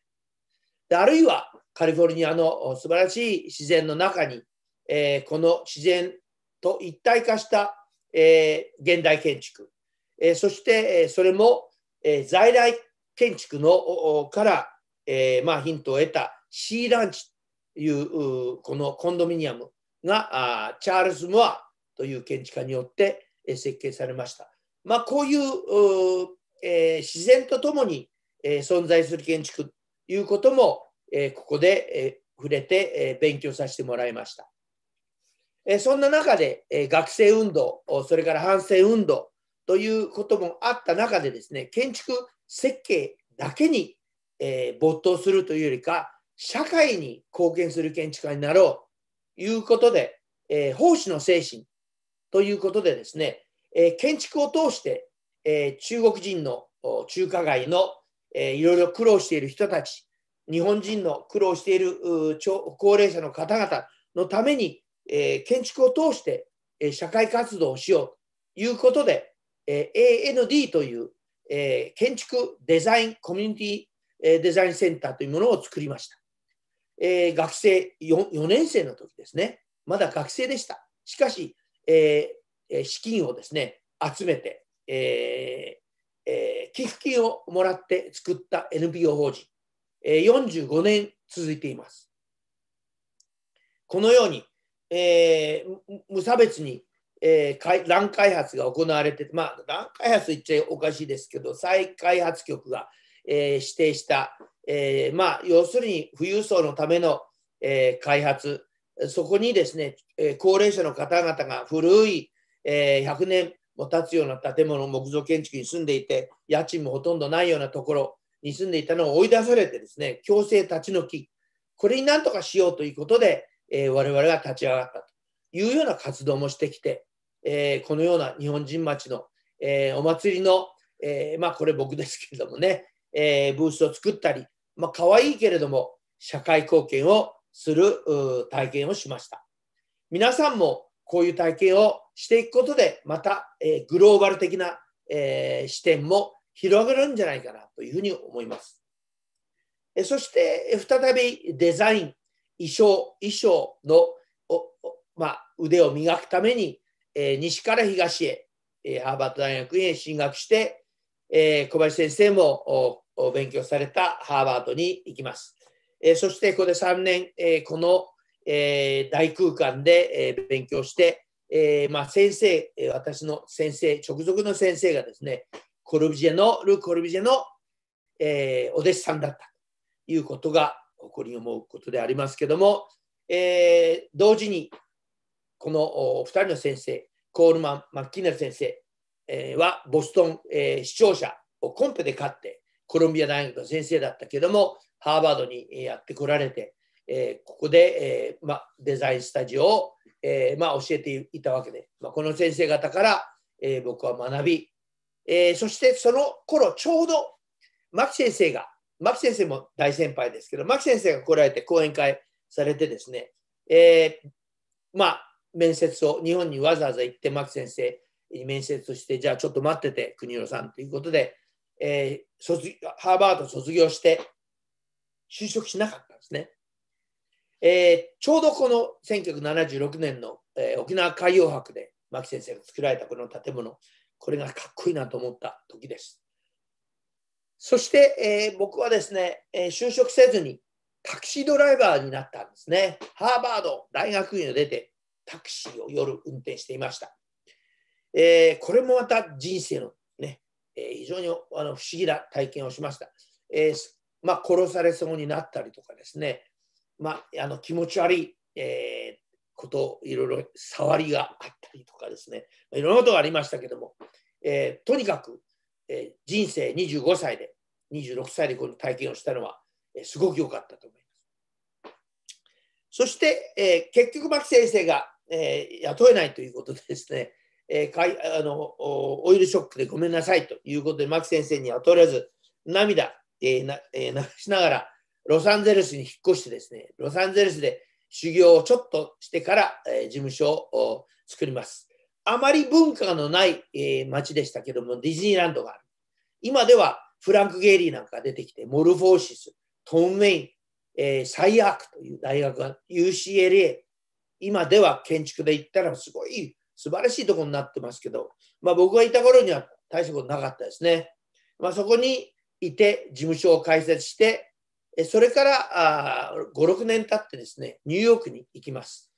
であるいはカリフォルニアの素晴らしい自然の中に、えー、この自然と一体化した、えー、現代建築、えー、そして、えそれも、え在来建築のから、えー、まあ、ヒントを得たシーランチというこのコンドミニアムがチャールズ・モアという建築家によって設計されました。まあ、こういう、えー、自然とともに、えー、存在する建築ということも、えー、ここで、え触れて、え勉強させてもらいました。えそんな中で、え学生運動、それから反戦運動ということもあった中でですね、建築設計だけに、えー、没頭するというよりか、社会に貢献する建築家になろうということで、えー、奉仕の精神ということでですね、えー、建築を通して、えー、中国人の中華街の、えー、いろいろ苦労している人たち、日本人の苦労している高齢者の方々のために、えー、建築を通して、えー、社会活動をしようということで、えー、AND というえー、建築デザインコミュニティ、えデザインセンターというものを作りました。えー、学生 4, 4年生の時ですね、まだ学生でした。しかし、えー、資金をですね、集めて、えーえー、寄付金をもらって作った NPO 法人、えー、45年続いています。このように、えー、無差別にえー、乱開発が行われて、まあ、乱開発言っちゃおかしいですけど、再開発局が、えー、指定した、えー、まあ、要するに富裕層のための、え開発、そこにですね、え高齢者の方々が古い、え100年も経つような建物、木造建築に住んでいて、家賃もほとんどないようなところに住んでいたのを追い出されてですね、強制立ち退き、これになんとかしようということで、え我々が立ち上がったというような活動もしてきて、えー、このような日本人町の、えー、お祭りの、えー、まあこれ僕ですけれどもね、えー、ブースを作ったり、まあ可愛いけれども社会貢献をする体験をしました。皆さんもこういう体験をしていくことで、また、えー、グローバル的な、えー、視点も広がるんじゃないかなというふうに思います。えそして、再びデザイン、衣装、衣装のお、おまあ、腕を磨くために、えー、西から東へ、えー、ハーバード大学へ進学して、えー、小林先生も勉強されたハーバードに行きます。えそしてここで3年、えこの、え大空間で、え勉強して、えまあ、先生、私の先生、直属の先生がですね、コルビジェの、ル・コルビジェの、えお弟子さんだったということが誇りに思うことでありますけども、え同時にこの2人の先生、コールマン・マッキーナル先生、えはボストン、え視聴者をコンペで勝って、コロンビア大学の先生だったけども、ハーバードにやってこられて、えここで、えま、デザインスタジオを、え教えていたわけで、ま、この先生方から、え僕は学び、えそしてその頃ちょうど牧先生が牧先生も大先輩ですけど牧先生が来られて講演会されてですね、えー、まあ面接を日本にわざわざ行って牧先生に面接してじゃあちょっと待ってて国代さんということで、えー、卒ハーバード卒業して就職しなかったんですね。えー、ちょうどこの1976年の、えー、沖縄海洋博で牧先生が作られたこの建物これがかっこいいなと思った時です。そして、えー、僕はですね、え就職せずにタクシードライバーになったんですね。ハーバード大学院を出てタクシーを夜運転していました。えー、これもまた人生のね、えー、非常にあの不思議な体験をしました。えー、まあ、殺されそうになったりとかですね、まあ、あの気持ち悪い、えこといろいろ触りがあったりとかですね、いろんなことがありましたけども、えとにかく、え人生25歳で26歳でこの体験をしたのは、えすごく良かったと思います。そして、え結局牧先生がえー、雇えないということでですね、[laughs] えー、かいあのオイルショックでごめんなさいということで、牧先生にはとれず涙、えーなえー、流しながら、ロサンゼルスに引っ越してですね、ロサンゼルスで修行をちょっとしてから、えー、事務所を作ります。あまり文化のない、えー、街でしたけども、ディズニーランドがある。今ではフランク・ゲイリーなんか出てきて、モルフォーシス、トン・ウェイン、えー、サイアークという大学が UCLA、今では建築で言ったらすごい素晴らしいとこになってますけど、まあ、僕がいた頃には大したことなかったですね。まあ、そこにいて事務所を開設して、それから5、6年経ってですね、ニューヨークに行きます。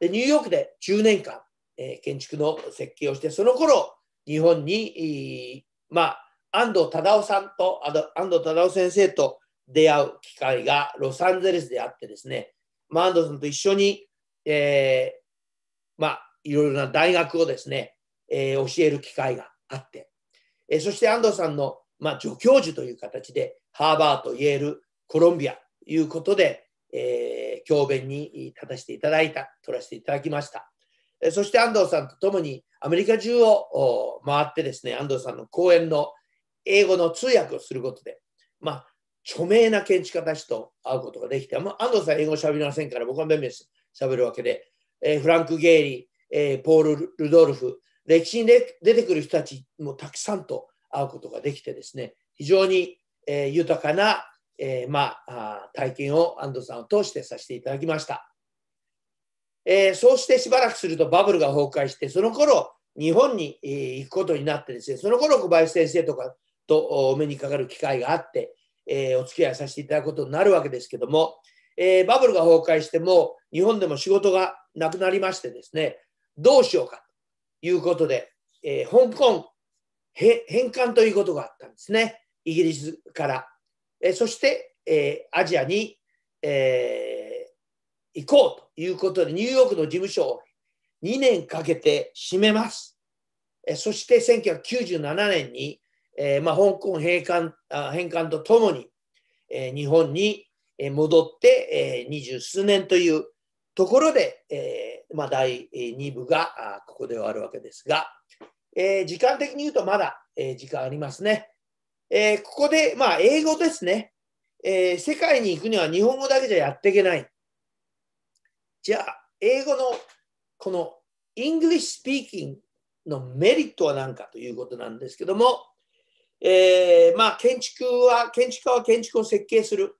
でニューヨークで10年間、え建築の設計をして、その頃、日本に、まあ、安藤忠夫さんと、安藤忠夫先生と出会う機会がロサンゼルスであってですね、まあ、安藤さんと一緒にえー、まあ、いろいろな大学をですね、えー、教える機会があって、えー、そして安藤さんの、まあ、助教授という形で、ハーバード、イえール、コロンビアということで、えー、教鞭に立たせていただいた、取らせていただきました。えそして安藤さんと共にアメリカ中を回ってですね、安藤さんの講演の英語の通訳をすることで、まあ、著名な建築家たちと会うことができて、まあ、安藤さん英語しゃべりませんから僕は便利です。喋るわけで、えー、フランク・ゲイリー、えー、ポール・ルドルフ、歴史に出てくる人たちもたくさんと会うことができてですね、非常に、えー、豊かな、えー、まあ、体験を安藤さんを通してさせていただきました。えー、そうしてしばらくするとバブルが崩壊して、その頃、日本に、えー、行くことになってですね、その頃小林先生とかとお目にかかる機会があって、えー、お付き合いさせていただくことになるわけですけども、えー、バブルが崩壊しても日本でも仕事がなくなりましてですね、どうしようかということで、えー、香港返還ということがあったんですね、イギリスから。えそして、えー、アジアに、えー、行こうということで、ニューヨークの事務所を2年かけて閉めます。えそして1997年に、えー、まあ、香港返還返還とともに、え日本にえ戻って、え二十数年というところで、えまあ、第2部がここで終わるわけですが、え時間的に言うとまだ、え時間ありますね。えここで、まあ、英語ですね、え世界に行くには日本語だけじゃやっていけない。じゃあ、英語のこのイングリッシュ e ピーキングのメリットは何かということなんですけども、えー、まあ建築は、建築家は建築を設計する。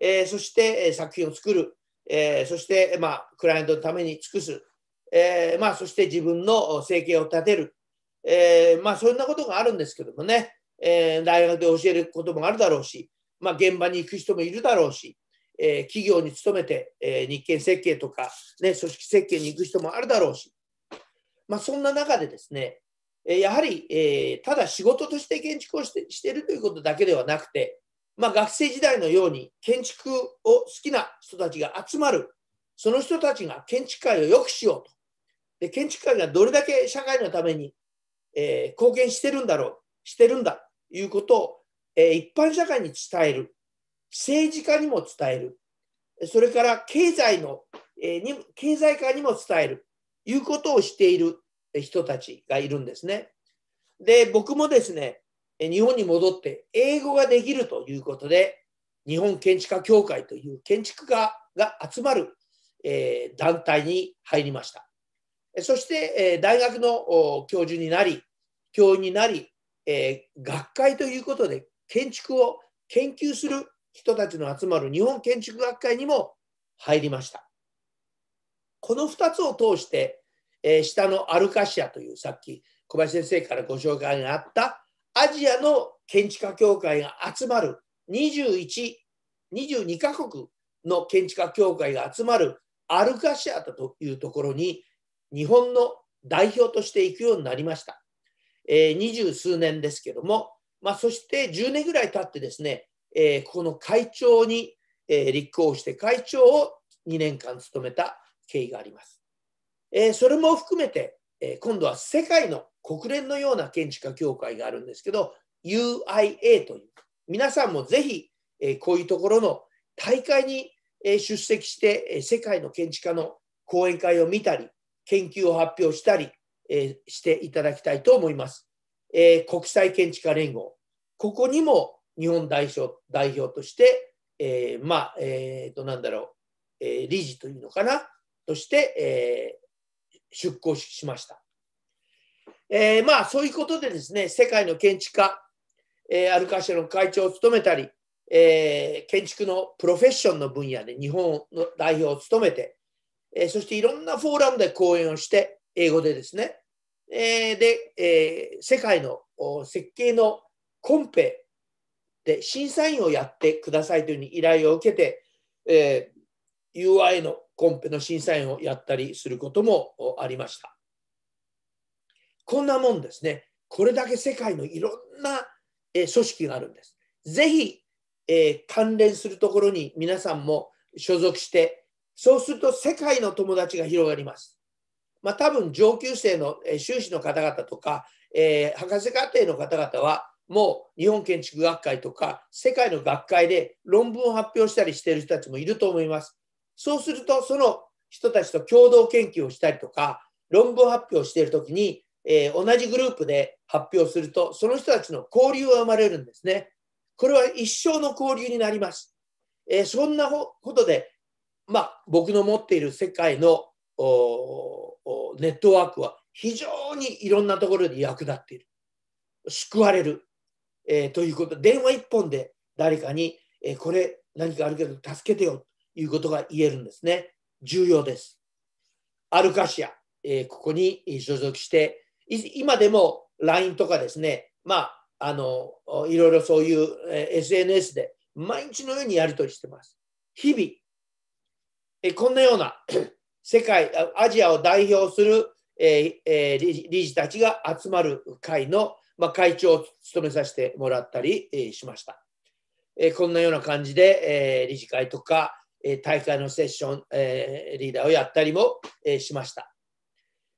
えそして作品を作る、えそして、まあ、クライアントのために尽くす、えまあ、そして自分の生計を立てる、えまあ、そんなことがあるんですけどもね、え大学で教えることもあるだろうし、まあ、現場に行く人もいるだろうし、え企業に勤めて、え日経設計とか、ね、組織設計に行く人もあるだろうし、まあ、そんな中でですね、やはり、えただ仕事として建築をしてしてるということだけではなくて、まあ、学生時代のように建築を好きな人たちが集まる、その人たちが建築界を良くしようと。で建築界がどれだけ社会のために、えー、貢献してるんだろう、してるんだということを、えー、一般社会に伝える、政治家にも伝える、それから経済の、えー、に経済界にも伝える、いうことをしている人たちがいるんですね。で、僕もですね、日本に戻って英語ができるということで、日本建築家協会という建築家が集まる、え団体に入りました。そして、え大学の教授になり、教員になり、え学会ということで建築を研究する人たちの集まる日本建築学会にも入りました。この2つを通して、え下のアルカシアというさっき小林先生からご紹介があったアジアの建築家協会が集まる21、22カ国の建築家協会が集まるアルカシアタというところに日本の代表として行くようになりました。えー、20数年ですけども、まあ、そして10年ぐらい経ってですね、えー、ここの会長に、えー、立候補して会長を2年間務めた経緯があります。えー、それも含めてえ今度は世界の国連のような建築家協会があるんですけど、UIA という、皆さんもぜひ、えこういうところの大会に、え出席して、え世界の建築家の講演会を見たり、研究を発表したり、えしていただきたいと思います。え国際建築家連合、ここにも日本代表代表として、えまあ、えっ、と、だろう、え理事というのかな、として、え出向しました。えー、まあそういうことでですね、世界の建築家、えー、アルカシェの会長を務めたり、えー、建築のプロフェッションの分野で日本の代表を務めて、えー、そしていろんなフォーラムで講演をして、英語でですね、えー、で、えー、世界の設計のコンペで審査員をやってくださいというに依頼を受けて、えー、UI のコンペの審査員をやったりすることもありました。こんなもんですね。これだけ世界のいろんな、え組織があるんです。ぜひ、えー、関連するところに皆さんも所属して、そうすると世界の友達が広がります。まあ、多分上級生の、えー、修士の方々とか、えー、博士課程の方々は、もう日本建築学会とか世界の学会で論文を発表したりしている人たちもいると思います。そうすると、その人たちと共同研究をしたりとか、論文発表しているときに、えー、同じグループで発表すると、その人たちの交流が生まれるんですね。これは一生の交流になります。えー、そんなことで、まあ、僕の持っている世界のネットワークは非常にいろんなところで役立っている。救われる。えー、ということ、電話一本で誰かに、えこれ何かあるけど助けてよ。いうことが言えるんですね。重要です。アルカシア、えー、ここに所属して、今でも LINE とかですね、まあ、あの、いろいろそういう、え SNS で毎日のようにやり取りしてます。日々、えこんなような [coughs] 世界、アジアを代表する、ええー、理事たちが集まる会の、まあ、会長を務めさせてもらったり、えー、しました。えー、こんなような感じで、え理事会とか、え大会のセッション、えリーダーをやったりも、えしました。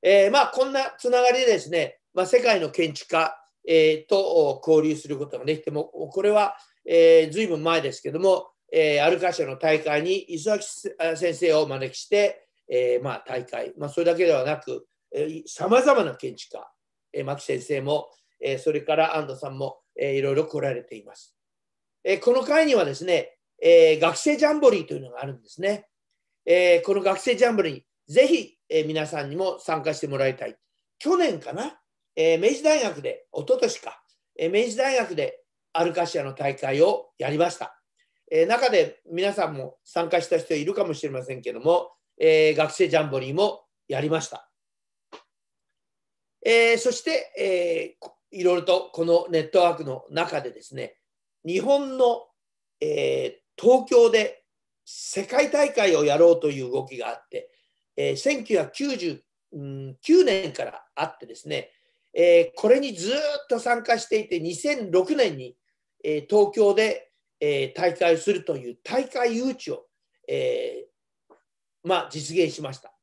えまあ、こんなつながりでですね、まあ、世界の建築家、えと交流することができても、これは、えい随分前ですけども、えアルカシアの大会に磯崎先生をお招きして、えまあ、大会、まあ、それだけではなく、さまざまな建築家、え牧先生も、えそれから安藤さんも、えいろいろ来られています。えこの会にはですね、えー、学生ジャンボリーというのがあるんですね。えー、この学生ジャンボリー、ぜひ、えー、皆さんにも参加してもらいたい。去年かな、えー、明治大学で、一昨年か、えー、明治大学でアルカシアの大会をやりました。えー、中で皆さんも参加した人いるかもしれませんけども、えー、学生ジャンボリーもやりました。えー、そして、えー、いろいろとこのネットワークの中でですね、日本の、え東京で世界大会をやろうという動きがあって、えー、1999年からあってですね、えー、これにずっと参加していて2006年に、えー、東京で、えー、大会をするという大会誘致を、えまあ、実現しました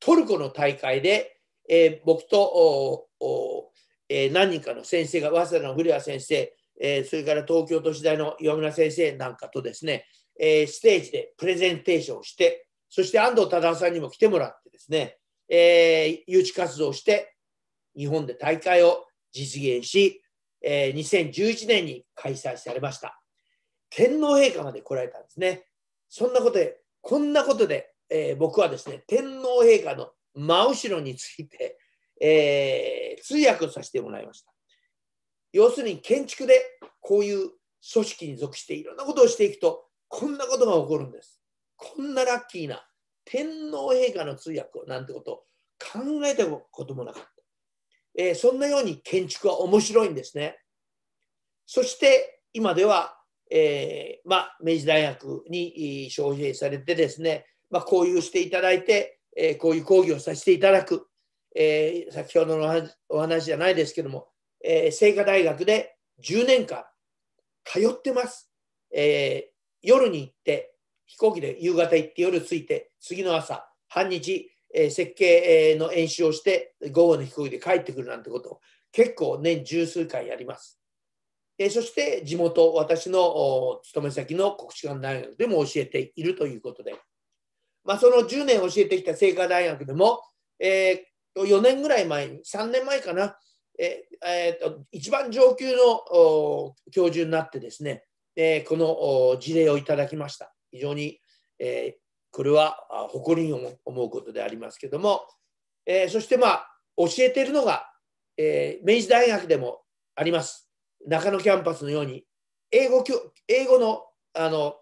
トルコの大会で、え僕とおお、え何人かの先生が早稲田の古谷先生えそれから東京都市大の岩村先生なんかとですね、えステージでプレゼンテーションをして、そして安藤忠夫さんにも来てもらってですね、え誘致活動をして、日本で大会を実現し、え2011年に開催されました。天皇陛下まで来られたんですね。そんなことで、こんなことで、え僕はですね、天皇陛下の真後ろについて、え通訳をさせてもらいました。要するに建築でこういう組織に属していろんなことをしていくとこんなことが起こるんです。こんなラッキーな天皇陛下の通訳なんてことを考えたこともなかった。えー、そんなように建築は面白いんですね。そして今では、えー、まあ、明治大学に招聘されてですね、まあ、交流していただいて、えー、こういう講義をさせていただく、え先ほどのお話じゃないですけどもえー、聖火大学で10年間通ってます。えー、夜に行って、飛行機で夕方行って夜着いて、次の朝、半日、えー、設計の演習をして、午後の飛行機で帰ってくるなんてことを結構年十数回やります。えそして地元、私の勤め先の国士舘大学でも教えているということで、まあ、その10年教えてきた清華大学でも、えー、4年ぐらい前に、3年前かな、ええーと、一番上級の教授になってですね、えー、この事例をいただきました。非常に、えー、これは誇りに思うことでありますけども、えー、そしてまあ教えているのが、え明治大学でもあります。中野キャンパスのように英語英語のあの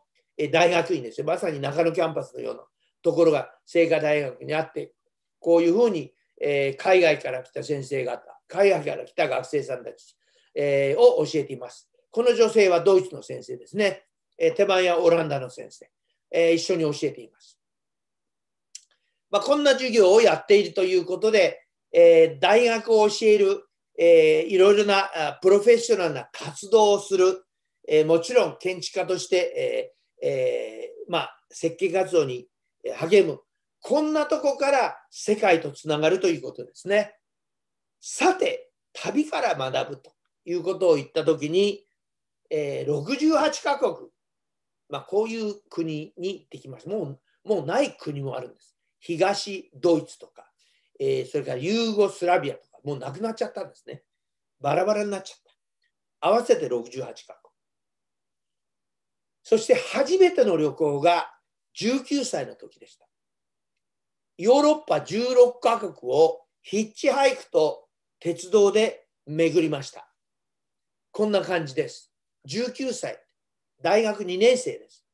大学院ですね、まさに中野キャンパスのようなところが清華大学にあって、こういうふうに、え海外から来た先生方、海外から来た学生さんたち、えー、を教えています。この女性はドイツの先生ですね。えー、手前やオランダの先生、えー、一緒に教えています。まあ、こんな授業をやっているということで、えー、大学を教える、えー、いろいろなプロフェッショナルな活動をする、えー、もちろん建築家として、えーえーまあ、設計活動に励む、こんなとこから世界とつながるということですね。さて、旅から学ぶということを言ったときに、えー、68カ国、まあ、こういう国に行ってきます。もう、もうない国もあるんです。東ドイツとか、えー、それからユーゴスラビアとか、もうなくなっちゃったんですね。バラバラになっちゃった。合わせて68カ国。そして初めての旅行が19歳の時でした。ヨーロッパ16カ国をヒッチハイクと鉄道で巡りました。こんな感じです。19歳、大学2年生です。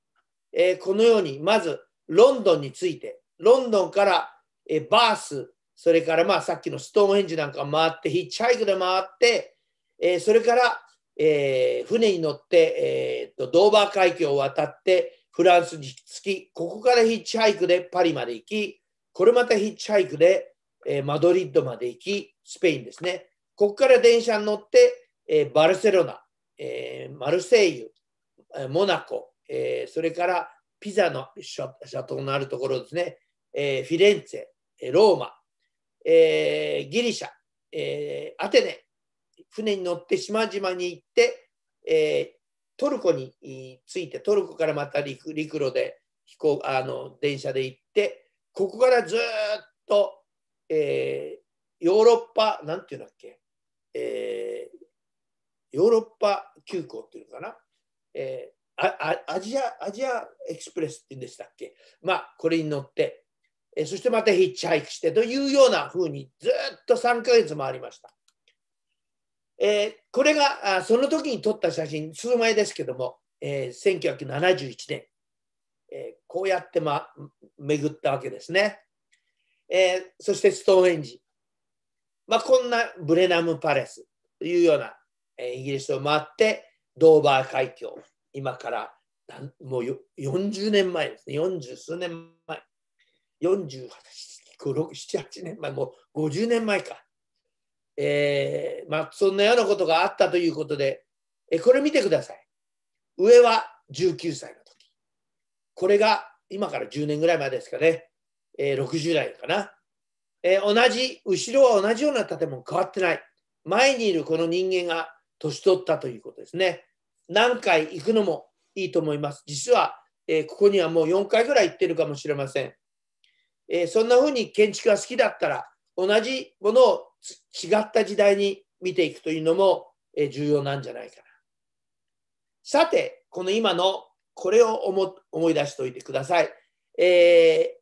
えー、このように、まずロンドンについて、ロンドンから、えー、バース、それからまあさっきのストーンヘンジなんか回って、ヒッチハイクで回って、えー、それから、え船に乗って、えーと、ドーバー海峡を渡って、フランスに着き、ここからヒッチハイクでパリまで行き、これまたヒッチハイクで、えマドリッドまで行き、スペインですね。ここから電車に乗って、えー、バルセロナ、えー、マルセイユ、モナコ、えー、それからピザのシャシャトーのあるところですね、えフィレンツェ、ローマ、えギリシャ、えアテネ、船に乗って島々に行って、えトルコに着いて、トルコからまた陸陸路で飛行あの電車で行って、ここからずっと、えヨーロッパ、なんていうんだっけ、えー、ヨーロッパ急行っていうのかな、えー、あアジア、アジアエクスプレスって言うんでしたっけ、まあ、これに乗って、えー、そしてまたヒッチハイクしてというようなふうにずっと3か月回りました。えー、これがあその時に撮った写真、数枚ですけども、えー、1971年、えー、こうやって、ま、巡ったわけですね。えー、そしてストーンエンジ。ン。まあ、こんなブレナムパレスというような、えイギリスを回ってドーバー海峡今からもう40年前ですね40数年前478年前もう50年前か、えー、まあ、そんなようなことがあったということで、えこれ見てください上は19歳の時これが今から10年ぐらい前ですかね、えー、60代かなえー、同じ、後ろは同じような建物変わってない。前にいるこの人間が年取ったということですね。何回行くのもいいと思います。実は、えー、ここにはもう4回ぐらい行ってるかもしれません。えー、そんな風に建築が好きだったら、同じものを違った時代に見ていくというのも、え重要なんじゃないかな。さて、この今のこれを思い出しておいてください。え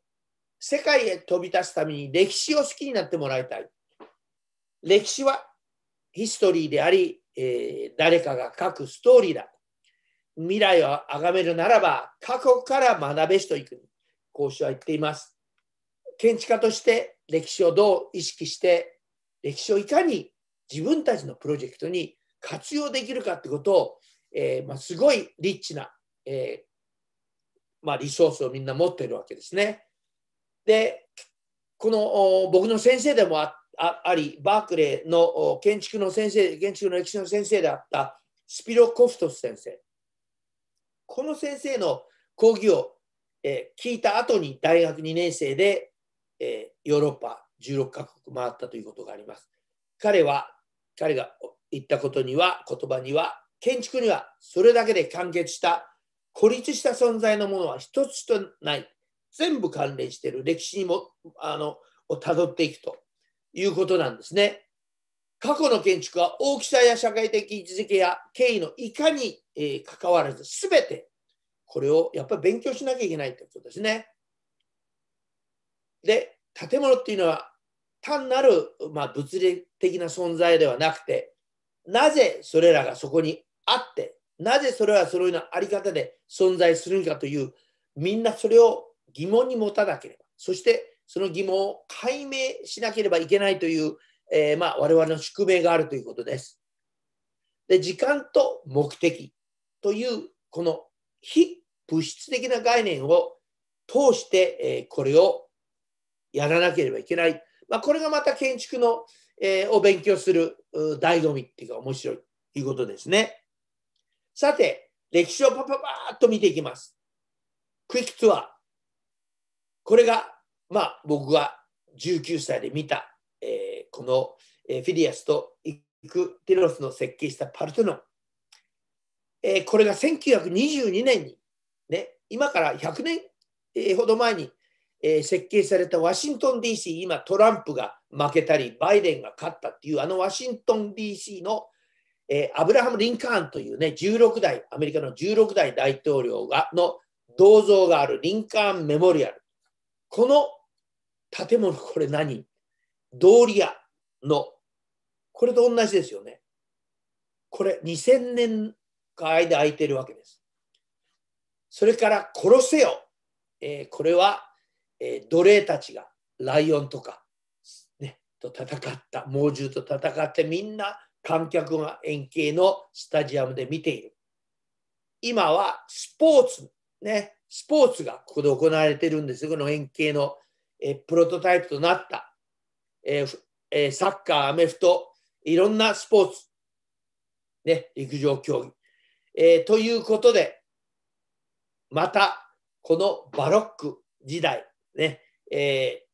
世界へ飛び立つために歴史を好きになってもらいたい。歴史はヒストリーであり、えー、誰かが書くストーリーだ。未来を崇めるならば、過去から学べしといく。講師は言っています。建築家として歴史をどう意識して、歴史をいかに自分たちのプロジェクトに活用できるかってことを、えー、まあ、すごいリッチな、えー、まあ、リソースをみんな持ってるわけですね。で、この僕の先生でもああり、バークレーの建築の先生、建築の歴史の先生であったスピロコフトス先生。この先生の講義を、え聞いた後に大学2年生で、えヨーロッパ16カ国回ったということがあります。彼は、彼が言ったことには、言葉には、建築にはそれだけで完結した孤立した存在のものは一つとない全部関連している歴史にもあのをたどっていくということなんですね。過去の建築は大きさや社会的位置づけや経緯のいかに、えー、関わらず全てこれをやっぱり勉強しなきゃいけないということですね。で建物っていうのは単なる、まあ、物理的な存在ではなくてなぜそれらがそこにあってなぜそれはそのようなあり方で存在するのかというみんなそれを疑問に持たなければ、そしてその疑問を解明しなければいけないという、えー、まあ、我々の宿命があるということです。で時間と目的というこの非物質的な概念を通して、えー、これをやらなければいけない。まあ、これがまた建築の、えー、を勉強する醍醐味っていうか面白いということですね。さて、歴史をパパパーっと見ていきます。クイックツアー。これが、まあ、僕が19歳で見た、えー、この、えフィディアスとイクティロスの設計したパルテノン。えー、これが1922年に、ね、今から100年、えほど前に、えー、設計されたワシントン DC、今トランプが負けたり、バイデンが勝ったっていう、あのワシントン DC の、えー、アブラハム・リンカーンというね、16代、アメリカの16代大統領がの銅像があるリンカーン・メモリアル。この建物、これ何道理屋の、これと同じですよね。これ2000年間で空いてるわけです。それから殺せよ。えー、これは、えー、奴隷たちがライオンとか、ね、と戦った、猛獣と戦ってみんな観客が円形のスタジアムで見ている。今はスポーツ、ね、スポーツがここで行われてるんですこの円形の、えプロトタイプとなった、ええサッカー、アメフト、いろんなスポーツ、ね、陸上競技。えー、ということで、また、このバロック時代、ね、え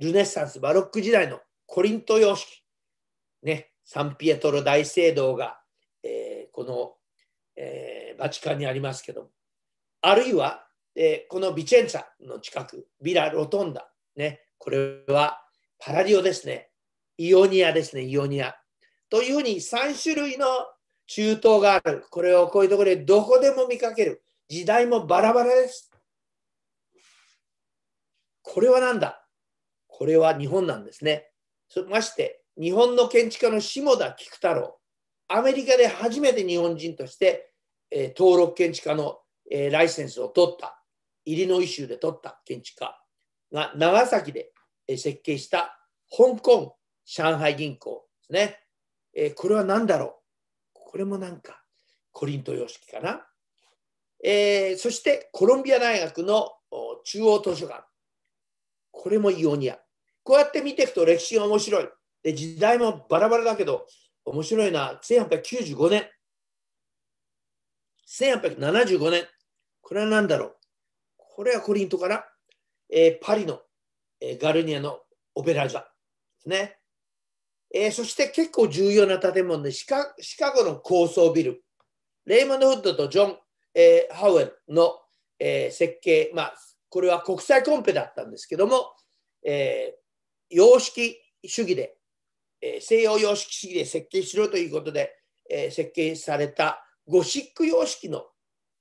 ー、ルネッサンス、バロック時代のコリント様式、ね、サンピエトロ大聖堂が、えー、この、えー、バチカンにありますけども、あるいは、えー、このビチェンツァの近く、ビラ・ロトンダ、ね、これはパラリオですね。イオニアですね、イオニア。というふうに3種類の中東がある。これをこういうところでどこでも見かける。時代もバラバラです。これは何だこれは日本なんですね。まして、日本の建築家の下田菊太郎。アメリカで初めて日本人として、えー、登録建築家のえー、ライセンスを取った、イリノイ州で取った建築家が長崎で設計した香港上海銀行ですね。えー、これは何だろうこれもなんかコリント様式かな。えー、そしてコロンビア大学の中央図書館。これもイオニア。こうやって見ていくと歴史が面白い。で時代もバラバラだけど面白いのは1895年。1875年これは何だろうこれはコリントから、えー、パリの、えー、ガルニアのオペラ座ですね。えー、そして結構重要な建物でシカシカゴの高層ビル。レイモンド・フッドとジョン・えー、ハウエルの、えー、設計、まあ、これは国際コンペだったんですけども、えー、様式主義で、えー、西洋様式主義で設計しろということで、えー、設計されたゴシック様式の、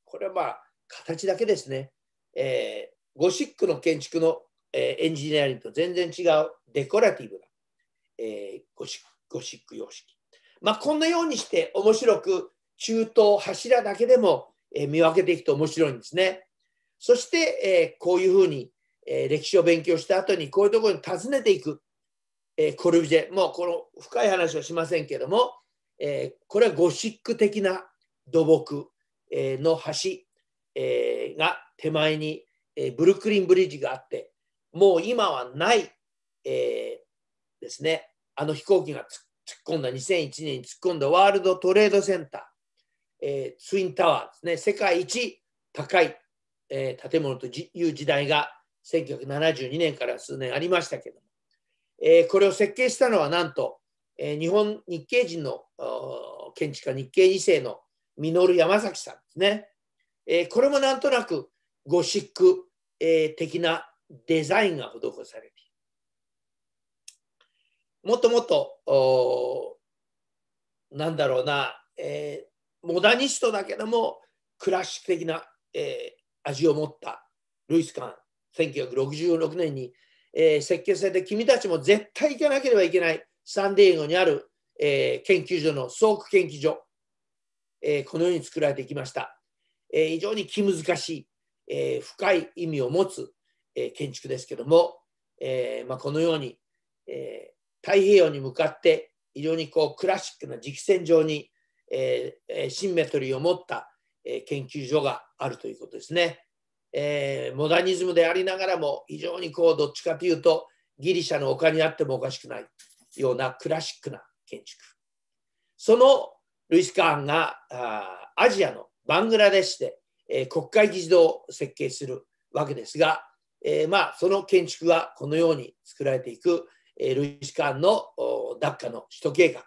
これはまあ、形だけですね、えー、ゴシックの建築の、えー、エンジニアリングと全然違うデコラティブな、えー、ゴシックゴシック様式。まあ、こんなようにして面白く中東柱だけでも、え見分けていくと面白いんですね。そして、えこういうふうに、え歴史を勉強した後にこういうところに訪ねていく、えコルビジェもうこの深い話はしませんけども、えこれはゴシック的な土木、えの橋えー、が手前に、えー、ブルックリンブリッジがあってもう今はない、えー、ですねあの飛行機が突っ込んだ2001年に突っ込んだワールドトレードセンター、えー、ツインタワーですね世界一高い、えー、建物という時代が1972年から数年ありましたけども、えー、これを設計したのはなんと、えー、日本日系人の建築家日系2世の稔山崎さんですね。えー、これもなんとなくゴシック、えー、的なデザインが施されている。もっともっと、なんだろうな、えー、モダニストだけどもクラシック的な、えー、味を持ったルイス・カン、1966年に、えー、設計されて、君たちも絶対行かなければいけないサンディエゴにある、えー、研究所のソーク研究所、えー、このように作られてきました。えー、非常に気難しい、えー、深い意味を持つ、えー、建築ですけども、えまあ、このように、え太平洋に向かって非常にこうクラシックな直線上に、えシンメトリーを持った、え研究所があるということですね。えモダニズムでありながらも非常にこうどっちかというとギリシャの丘にあってもおかしくないようなクラシックな建築。そのルイス・カーンがアジアのバングラデシュで、えー、国会議事堂を設計するわけですが、えー、まあ、その建築はこのように作られていく、えー、類似間のダッカの首都計画、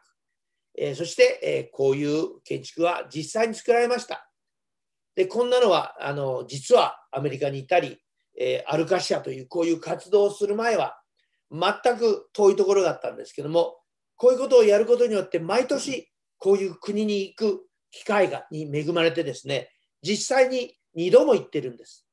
えそして、えこういう建築は実際に作られました。でこんなのはあの実はアメリカにいたり、えアルカシアというこういう活動をする前は全く遠いところだったんですけどもこういうことをやることによって毎年こういう国に行く機会がに恵まれてですね、実際に2度も行ってるんです。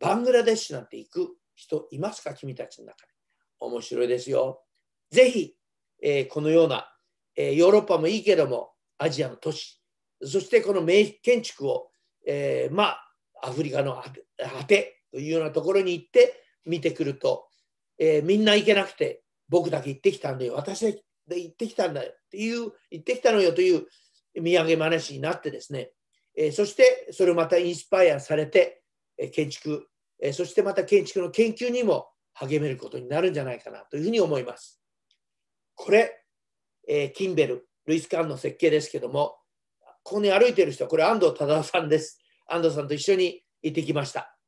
バングラデシュなんて行く人いますか君たちの中で。面白いですよ。ぜひ、えー、このような、えー、ヨーロッパもいいけども、アジアの都市、そしてこの名建築を、えー、まあ、アフリカの果てというようなところに行って見てくると、えみんな行けなくて、僕だけ行ってきたんだよ、私だけ行ってきたんだよっていう、行ってきたのよという、土産話になってですね、えそしてそれをまたインスパイアされて、え建築、えそしてまた建築の研究にも励めることになるんじゃないかなというふうに思います。これ、えキンベル、ルイス・カンの設計ですけども、ここに歩いている人はこれ安藤忠夫さんです。安藤さんと一緒に行ってきました。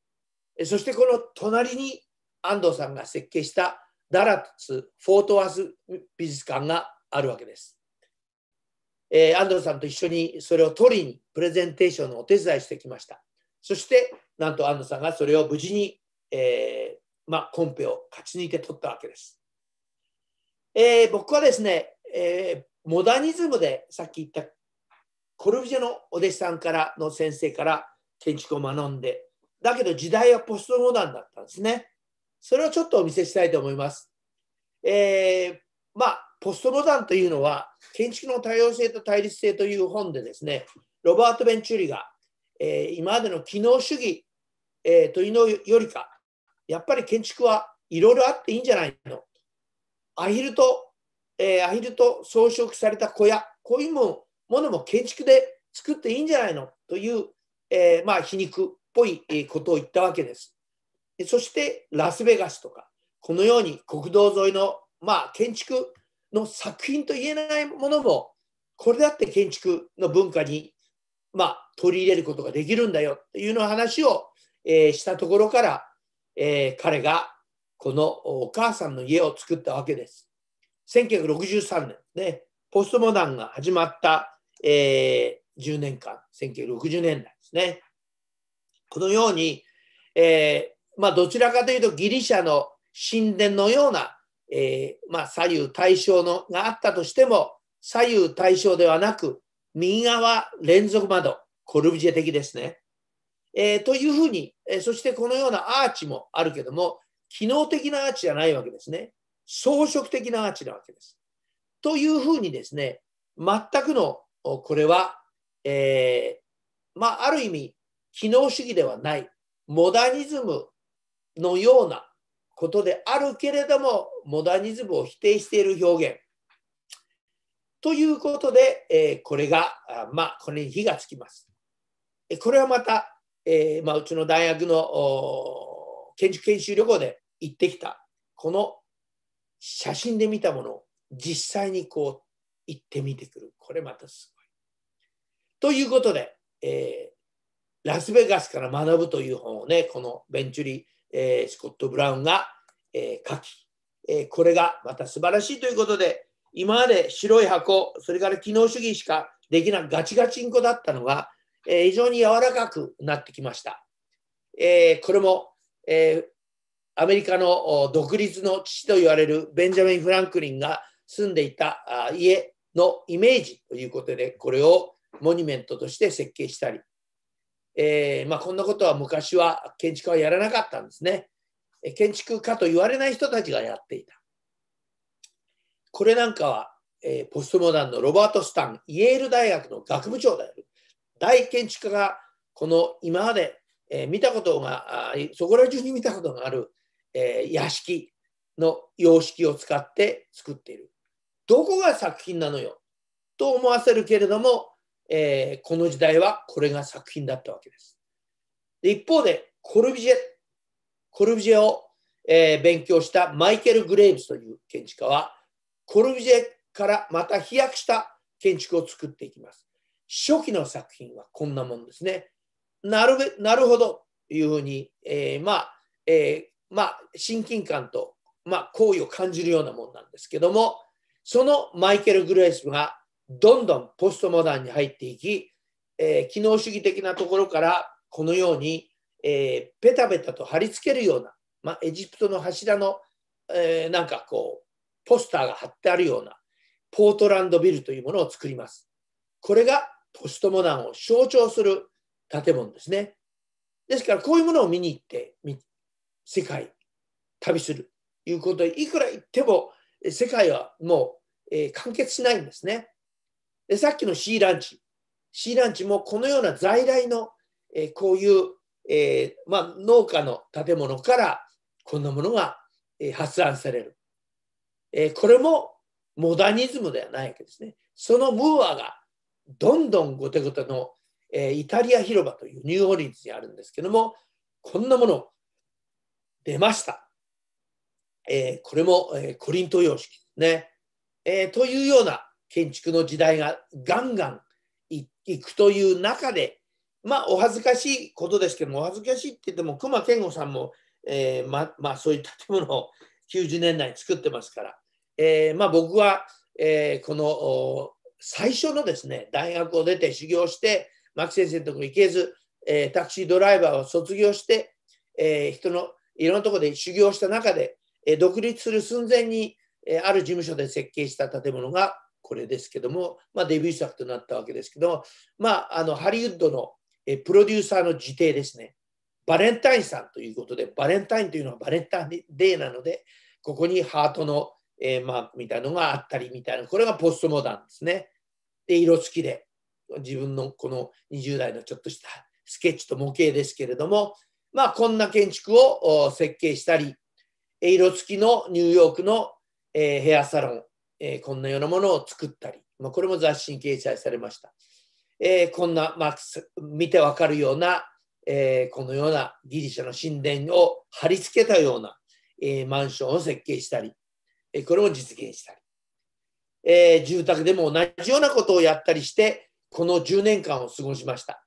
そしてこの隣に安藤さんが設計したダラッツ・フォートワース美術館があるわけです。えー、アンドさんと一緒にそれを取りにプレゼンテーションのお手伝いしてきました。そして、なんとアンドさんがそれを無事に、えー、まあ、コンペを勝ち抜いて取ったわけです。えー、僕はですね、えモダニズムでさっき言ったコルビジェのお弟子さんからの先生から建築を学んで、だけど時代はポストモダンだったんですね。それをちょっとお見せしたいと思います。えまあポストモダンというのは、建築の多様性と対立性という本でですね、ロバート・ベンチュリが、えー、今までの機能主義、えー、というのよりか、やっぱり建築はいろいろあっていいんじゃないの。アヒルと、えー、アヒルと装飾された小屋、こういうものも建築で作っていいんじゃないのという、えまあ、皮肉っぽいことを言ったわけです。そしてラスベガスとか、このように国道沿いの、まあ、建築の作品と言えないものもこれだって建築の文化に、まあ、取り入れることができるんだよっていうの話を、えー、したところから、えー、彼がこのお母さんの家を作ったわけです。1963年ね、ポストモダンが始まった、えー、10年間、1960年代ですね。このように、えー、まあ、どちらかというとギリシャの神殿のようなえー、まあ、左右対称のがあったとしても、左右対称ではなく、右側連続窓、コルビジェ的ですね。えー、というふうに、えー、そしてこのようなアーチもあるけども、機能的なアーチじゃないわけですね。装飾的なアーチなわけです。というふうにですね、全くの、これは、えー、まあ、ある意味、機能主義ではない、モダニズムのようなことであるけれども、モダニズムを否定している表現。ということで、えー、これが、あまあ、これに火がつきます。これはまた、えー、まあ、うちの大学の建築研修旅行で行ってきた、この写真で見たものを実際にこう行ってみてくる。これまたすごい。ということで、えー、ラスベガスから学ぶという本をね、このベンチュリーえー、スコット・ブラウンが、えー、書き、えー、これがまた素晴らしいということで、今まで白い箱、それから機能主義しかできないガチガチンコだったのが、えー、非常に柔らかくなってきました。えー、これも、えー、アメリカの独立の父と言われるベンジャミン・フランクリンが住んでいた家のイメージということで、これをモニュメントとして設計したり、えー、まあ、こんなことは昔は建築家はやらなかったんですね。建築家と言われない人たちがやっていた。これなんかは、えー、ポストモダンのロバート・スタン、イェール大学の学部長である大建築家がこの今まで、えー、見たことがそこら中に見たことがある、えー、屋敷の様式を使って作っている。どこが作品なのよと思わせるけれどもえー、この時代はこれが作品だったわけです。で一方で、コルビジェ、コルビジェを、えー、勉強したマイケル・グレイブスという建築家は、コルビジェからまた飛躍した建築を作っていきます。初期の作品はこんなもんですね。なるべなるほどというふうに、えー、まあ、えー、まあ、親近感と、まあ、好意を感じるようなもんなんですけども、そのマイケル・グレイスがどんどんポストモダンに入っていき、えー、機能主義的なところからこのように、えー、ペタペタと貼り付けるような、まあ、エジプトの柱の、えー、なんかこうポスターが貼ってあるようなポートランドビルというものを作ります。これがポストモダンを象徴する建物ですね。ですからこういうものを見に行って世界旅するいうことでいくら行っても世界はもう、えー、完結しないんですね。で、さっきの C ランチ。C ランチもこのような在来の、えー、こういう、えー、まあ、農家の建物からこんなものが、えー、発案される、えこれもモダニズムではないわけですね。そのムーアがどんどんごテごテの、えイタリア広場というニューオーリンズにあるんですけども、こんなもの出ました。えこれも、えコリント様式ですね。えというような建築の時代がガンガンいくという中で、まあ、お恥ずかしいことですけども、お恥ずかしいって言っても、隈研吾さんも、えー、ままあ、そういう建物を90年代に作ってますから、えー、まあ、僕は、えー、この最初のですね、大学を出て修行して、牧先生のとこ行けず、えタクシードライバーを卒業して、え人のいろんなとこで修行した中で、え独立する寸前に、えある事務所で設計した建物がこれですけども、まあ、デビュー作となったわけですけど、まあ、あのハリウッドのえプロデューサーの自邸ですね。バレンタインさんということで、バレンタインというのはバレンタインデーなので、ここにハートの、えマークみたいなのがあったりみたいな、これがポストモダンですね。で、色付きで、自分のこの20代のちょっとしたスケッチと模型ですけれども、まあ、こんな建築を設計したり、色付きのニューヨークの、えヘアサロン、えー、こんなようなものを作ったり、まあ、これも雑誌に掲載されました。えー、こんな、まあ、見てわかるような、えー、このようなギリシャの神殿を貼り付けたような、えマンションを設計したり、えこれも実現したり、え住宅でも同じようなことをやったりして、この10年間を過ごしました。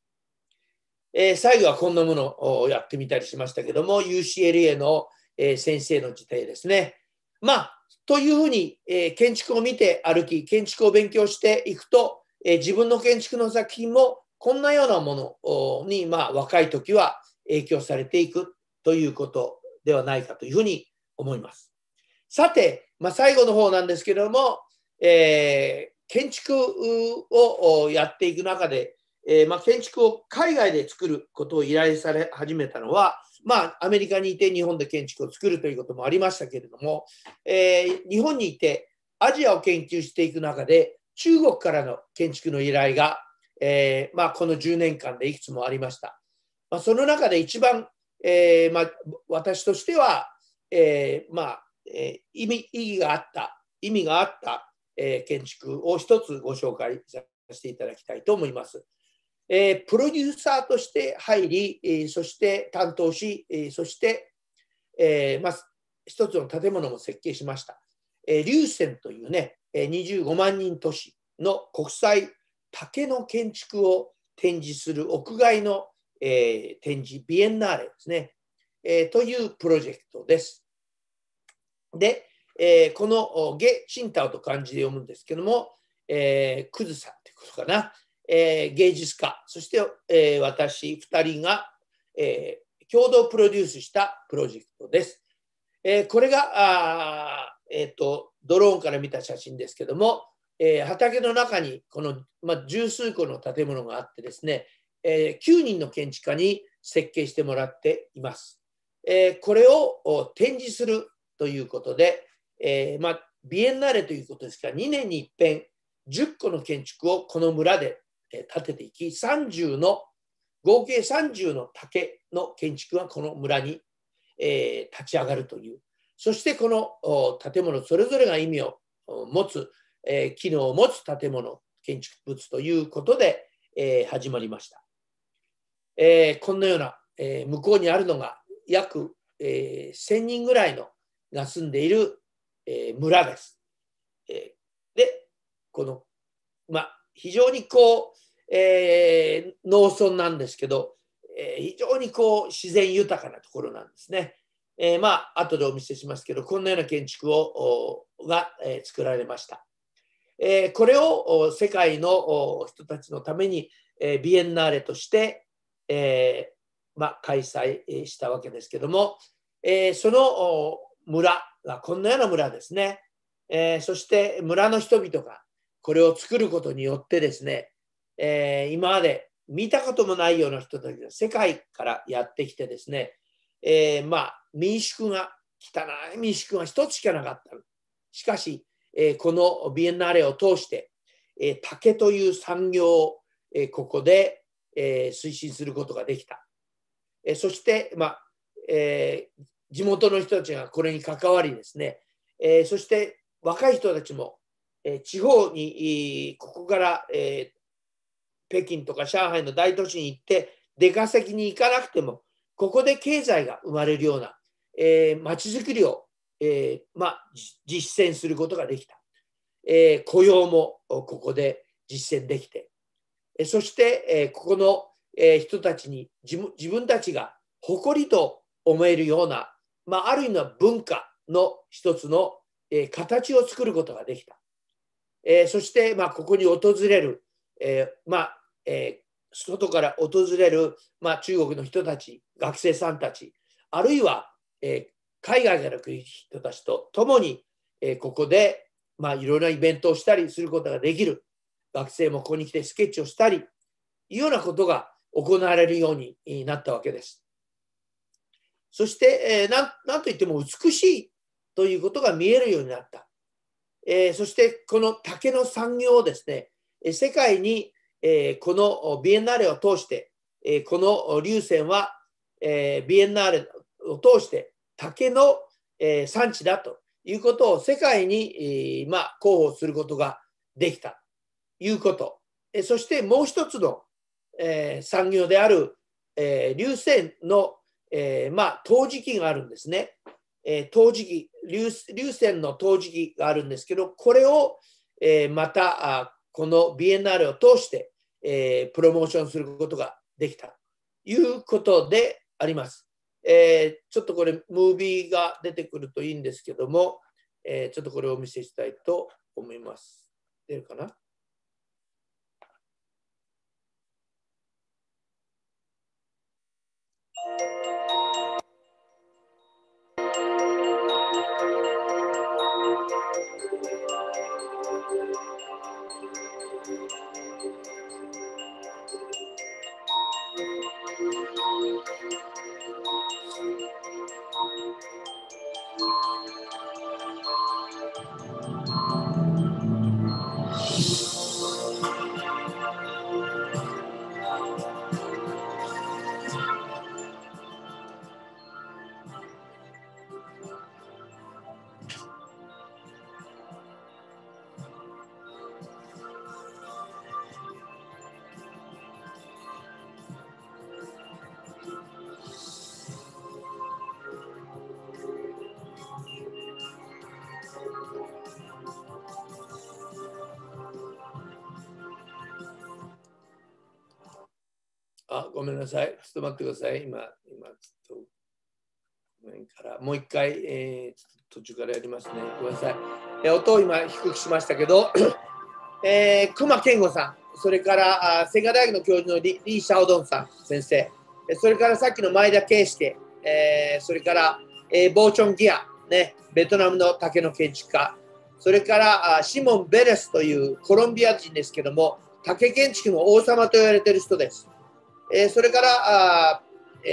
え最後はこんなものをやってみたりしましたけども、UCLA の、え先生の時代ですね。まあ、というふうに、えー、建築を見て歩き、建築を勉強していくと、えー、自分の建築の作品もこんなようなものに、まあ、若い時は影響されていくということではないかというふうに思います。さて、まあ、最後の方なんですけれども、えー、建築をやっていく中で、えまあ、建築を海外で作ることを依頼され始めたのは、まあ、アメリカにいて日本で建築を作るということもありましたけれども、えー、日本にいてアジアを研究していく中で、中国からの建築の依頼が、えー、まあ、この10年間でいくつもありました。まあ、その中で一番、えー、まあ、私としては、えまあ、え意味意義があった、意味があった、え建築を一つご紹介させていただきたいと思います。えー、プロデューサーとして入り、えー、そして担当し、えー、そして、えまず一つの建物も設計しました。え流泉というね、25万人都市の国際竹の建築を展示する屋外の、え展示、ビエンナーレですね、えというプロジェクトです。で、えこのゲ・チンタオと漢字で読むんですけども、えー、クズさんってことかな、えー、芸術家、そして、えー、私2人が、えー、共同プロデュースしたプロジェクトです。えこれがあ、えーと、ドローンから見た写真ですけども、え畑の中にこの、まあ、十数個の建物があってですね、え9人の建築家に設計してもらっています。えこれを展示するということで、えまあ、ビエンナーレということですから2年に一遍10個の建築をこの村で建てていき30の合計30の竹の建築がこの村に、えー、立ち上がるというそしてこの建物それぞれが意味を持つ、えー、機能を持つ建物建築物ということで、えー、始まりました、えこんなような、え向こうにあるのが約、え1000人ぐらいのが住んでいる、え村です、えでこのまあ非常にこう、えー、農村なんですけど、えー、非常にこう自然豊かなところなんですね。えー、まあ後でお見せしますけどこんなような建築をが、えー、作られました。えー、これを世界の人たちのために、えビエンナーレとして、えまあ、開催したわけですけども、えその村がこんなような村ですね、えそして村の人々がこれを作ることによってですね、えー、今まで見たこともないような人たちが世界からやってきてですね、えー、まあ民宿が汚い民宿が一つしかなかったしかし、えー、このビエンナーレを通して、えー、竹という産業を、えー、ここで、えー、推進することができた、えー、そして、まあえー、地元の人たちがこれに関わりですね、えー、そして若い人たちもえ地方にここから、え北京とか上海の大都市に行って出稼ぎに行かなくてもここで経済が生まれるような、えー、街づくりを、えー、まあ、実践することができた、えー、雇用もここで実践できて、えそして、えここの、え人たちに自分自分たちが誇りと思えるような、まあ、ある意味の文化の一つの、え形を作ることができた。えー、そして、まあ、ここに訪れる、えー、まあ、えー、外から訪れる、まあ、中国の人たち、学生さんたち、あるいは、え海外から来る人たちと共に、えここで、まあ、いろいろなイベントをしたりすることができる。学生もここに来てスケッチをしたり、いうようなことが行われるようになったわけです。そして、えー、なんといっても美しいということが見えるようになった。えー、そしてこの竹の産業をですね、世界に、えー、このビエンナーレを通して、えー、この流泉は、えビエンナーレを通して竹の、え産地だということを世界に、えまあ、広報することができたということ。えそしてもう一つの、え産業である、え流泉の、えまあ、陶磁器があるんですね。えー、陶磁器流、流線の陶磁器があるんですけど、これを、えー、またあこの BNR を通して、えー、プロモーションすることができたということであります。えー、ちょっとこれ、ムービーが出てくるといいんですけども、えー、ちょっとこれをお見せしたいと思います。出るかなごめんなさい。ちょっと待ってください。今、今、ちょっと。からもう一回、えー、途中からやりますね。ごめんなさい。えー、音を今低くしましたけど、[coughs] えー、熊健吾さん、それから清華大学の教授のリリー・シャオドンさん先生、それからさっきの前田圭介、えー、それから、えー、ボーチョン・ギア、ね、ベトナムの竹の建築家、それからあシモン・ベレスというコロンビア人ですけども、竹建築の王様と言われている人です。えそれからあ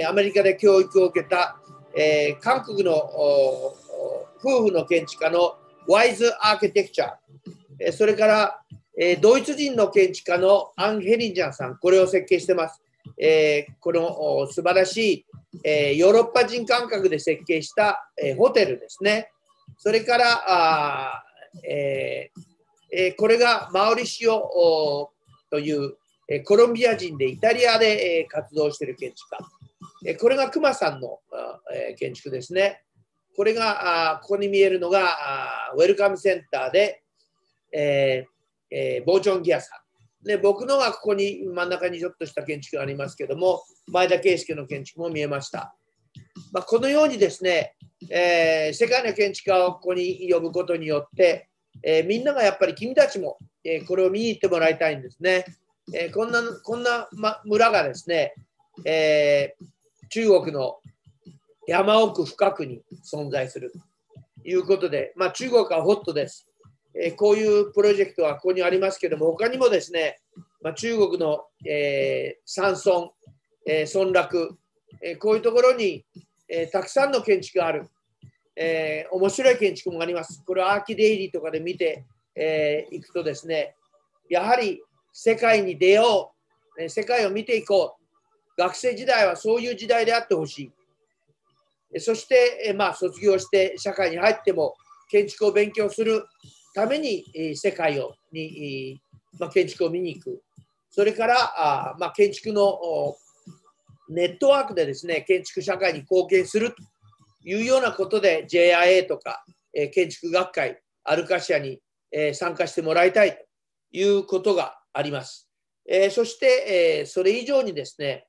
アメリカで教育を受けた、え韓国の夫婦の建築家のワイズ・アーキテクチャー、それから、えドイツ人の建築家のアン・ヘリンジャンさん、これを設計してます。えこの素晴らしい、えヨーロッパ人感覚で設計した、えホテルですね。それから、あえこれがマオリシオというえコロンビア人でイタリアで、え活動している建築家、えこれがクマさんの、え建築ですね。これが、あここに見えるのがウェルカムセンターで、えーえー、ボーチョンギアさん。で僕のがここに真ん中にちょっとした建築がありますけども、前田圭介の建築も見えました。まあ、このようにですね、えー、世界の建築家をここに呼ぶことによって、えー、みんながやっぱり君たちも、えー、これを見に行ってもらいたいんですね。えー、こんなこんな、ま、村がですね、えー、中国の山奥深くに存在するということで、まあ、中国はホットです、えー、こういうプロジェクトはここにありますけども、他にもですね、まあ、中国の、えー、山村、えー、村落、えー、こういうところに、えー、たくさんの建築がある、えー、面白い建築もあります。これはアーキデイリーとかで見てい、えー、くとですね、やはり世界に出よう、世界を見ていこう。学生時代はそういう時代であってほしい。そして、まあ、卒業して社会に入っても建築を勉強するために世界をに、まあ、建築を見に行く。それから、あまあ、建築のネットワークでですね、建築社会に貢献するというようなことで JIA とか、え建築学会、アルカシアに、え参加してもらいたいということがあります。えー、そして、えー、それ以上にですね、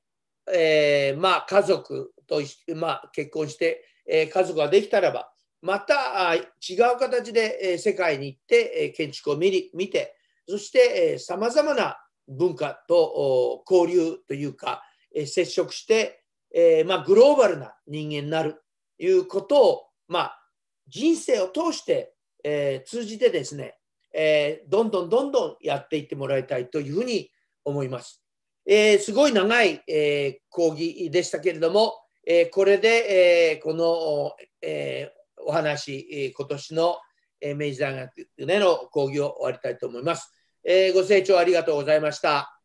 えー、まあ、家族と、まあ、結婚して、え家族ができたらば、また違う形で、え世界に行って、え建築を見り見て、そしてさまざまな文化と交流というか、え接触して、えまあ、グローバルな人間になるということを、まあ、人生を通して、え通じてですね、えー、どんどんどんどんやっていってもらいたいというふうに思います。えー、すごい長い、えー、講義でしたけれども、えこれで、えこの、えお話、え今年の、え明治大学での講義を終わりたいと思います、えご清聴ありがとうございました。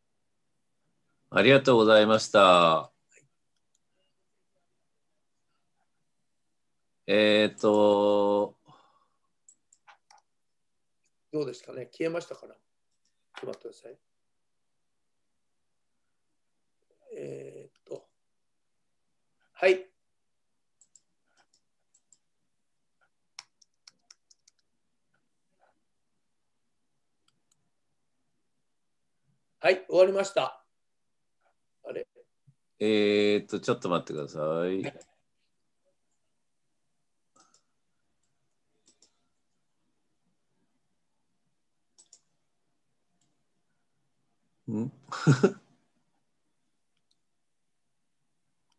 ありがとうございました。えっ、ー、と、
どうですかね消えましたから。ちょっ
と待ってください。えー、っと。はい。
はい、終わりました。
あれえー、っと、ちょっと待ってください。うん [laughs]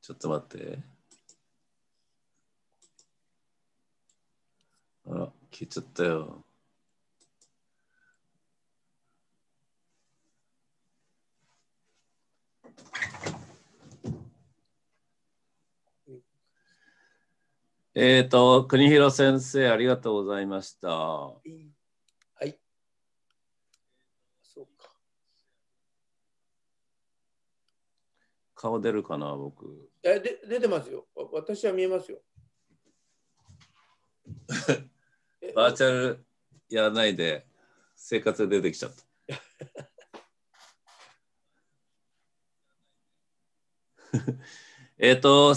ちょっと待って。あら、消えちゃったよ。えっ、ー、と、国広先生、ありがとうございました。顔出るかな、僕。
えで出てますよ。私は見えますよ。
[laughs] バーチャルやらないで生活で出てきちゃった。[laughs] えっと、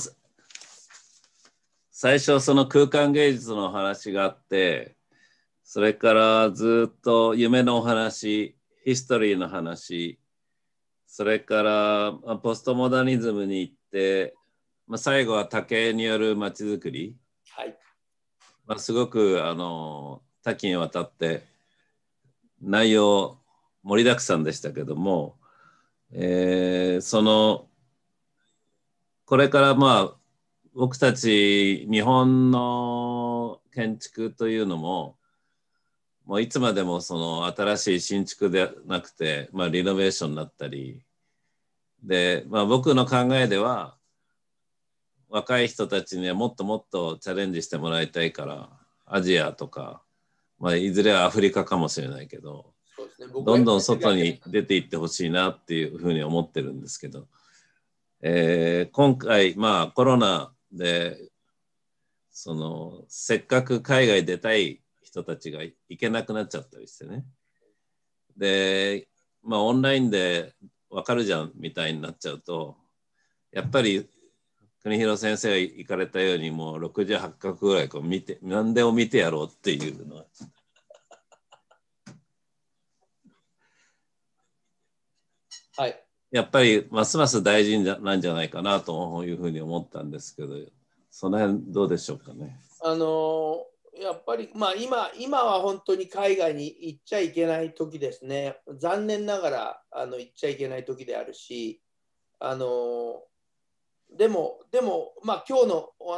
最初その空間芸術の話があって、それからずっと夢のお話、ヒストリーの話、それからポストモダニズムに行って、まあ、最後は竹によるまちづくり、はいまあ、すごくあの多岐にわたって内容盛りだくさんでしたけども、えー、そのこれからまあ僕たち日本の建築というのももういつまでもその新しい新築でなくて、まあ、リノベーションになったりで、まあ、僕の考えでは若い人たちにはもっともっとチャレンジしてもらいたいからアジアとか、まあ、いずれはアフリカかもしれないけど、ね、どんどん外に出ていってほしいなっていうふうに思ってるんですけど、えー、今回、まあ、コロナでそのせっかく海外出たい人たちが行けなくなっちゃったりしてね。で、まあオンラインでわかるじゃんみたいになっちゃうと、やっぱり国広先生が行かれたようにもう68画ぐらいこう見て何でも見てやろうっていうのは。はい、やっぱりますます大事なんじゃないかなというふうに思ったんですけどその辺どうでしょうかね。
あのやっぱり、まあ、今今は本当に海外に行っちゃいけない時ですね、残念ながらあの行っちゃいけない時であるし、あのでも、でも、まあ、今日のお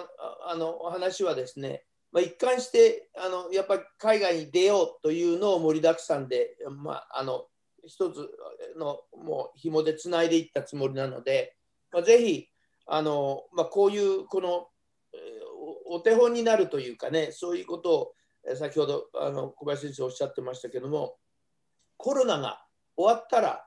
あのお話はですね、まあ、一貫してあのやっぱり海外に出ようというのを盛りだくさんで、まあ、あの一つのもう紐でつないでいったつもりなので、まあ、ぜひあの、まあ、こういうこのお手本になるというかねそういうことを先ほどあの小林先生おっしゃってましたけどもコロナが終わったら、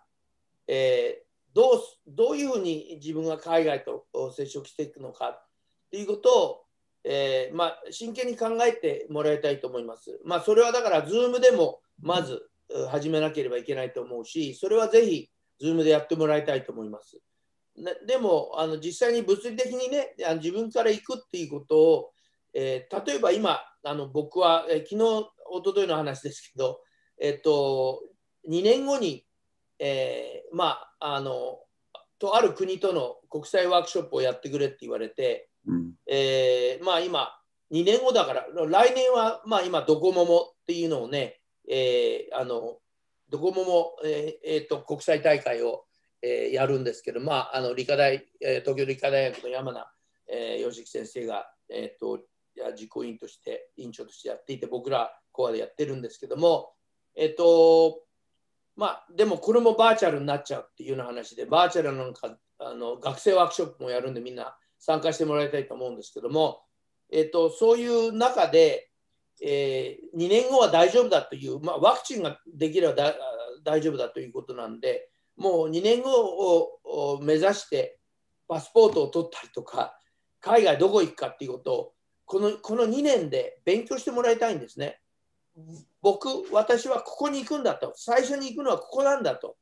えー、どうどういうふうに自分が海外と接触していくのかということを、えーまあ、真剣に考えてもらいたいと思います。まあ、それはだから Zoom でもまず始めなければいけないと思うしそれはぜひ Zoom でやってもらいたいと思います。でもあの実際に物理的にね自分から行くっていうことをえー、例えば今あの僕は、えー、昨日一昨日の話ですけど、えっと2年後に、えー、まああのとある国との国際ワークショップをやってくれって言われて、うん、えー、まあ今2年後だから来年はまあ今ドコモモっていうのをね、えー、あのドコモモ、えーえーと、国際大会を、えー、やるんですけど、まあ、あの理科大東京理科大学の山名、えー、義樹先生が、えーと実行委員として、委員長としてやっていて、僕らコアでやってるんですけども、えっと、まあ、でもこれもバーチャルになっちゃうっていうような話で、バーチャルなんか、あの学生ワークショップもやるんで、みんな参加してもらいたいと思うんですけども、えっと、そういう中で、えー、2年後は大丈夫だという、まあ、ワクチンができれば大丈夫だということなんで、もう2年後を目指してパスポートを取ったりとか、海外どこ行くかっていうことをこのこの2年で勉強してもらいたいんですね。僕、私はここに行くんだと。最初に行くのはここなんだと。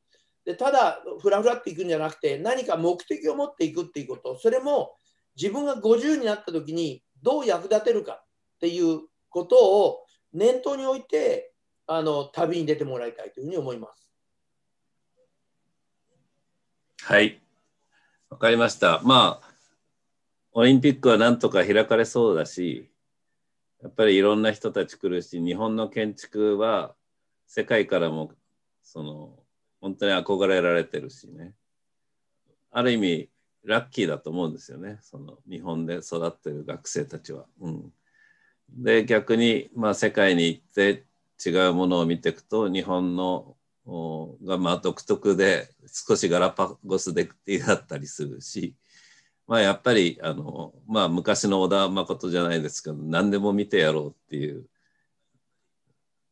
でただ、ふらふらって行くんじゃなくて、何か目的を持っていくっていうこと、それも自分が50になった時にどう役立てるかっていうことを念頭に置いて、あの旅に出てもらいたいというふうに思います。
はい、わかりました。まあオリンピックはなんとか開かれそうだし、やっぱりいろんな人たち来るし、日本の建築は世界からも、その、本当に憧れられてるしね。ある意味、ラッキーだと思うんですよね。その、日本で育ってる学生たちは。うん。で、逆に、まあ、世界に行って違うものを見ていくと、日本のがまあ独特で少しガラパゴスデでだったりするしまあ、やっぱりあの、まあ、昔の小田誠じゃないですけど何でも見てやろうっていう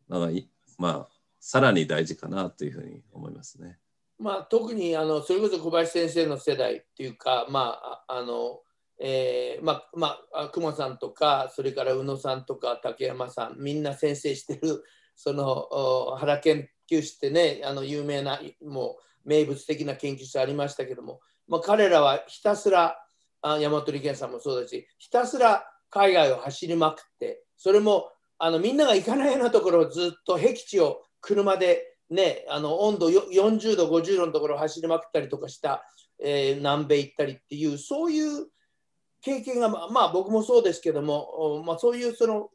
のがかまあさらに大事かなというふうに思いますね。
まあ、特にあのそれこそ小林先生の世代っていうか、まああのえー、まあまあ、熊さんとかそれから宇野さんとか竹山さんみんな先生してるその原研究室ってねあの有名なもう名物的な研究室ありましたけどもまあ、彼らはひたすらあ山和健さんもそうだしひたすら海外を走りまくってそれもあのみんなが行かないようなところをずっと僻地を車で、ね、あの温度40度50度のところを走りまくったりとかした、えー、南米行ったりっていうそういう経験が、まあ、僕もそうですけども、まあ、そういうその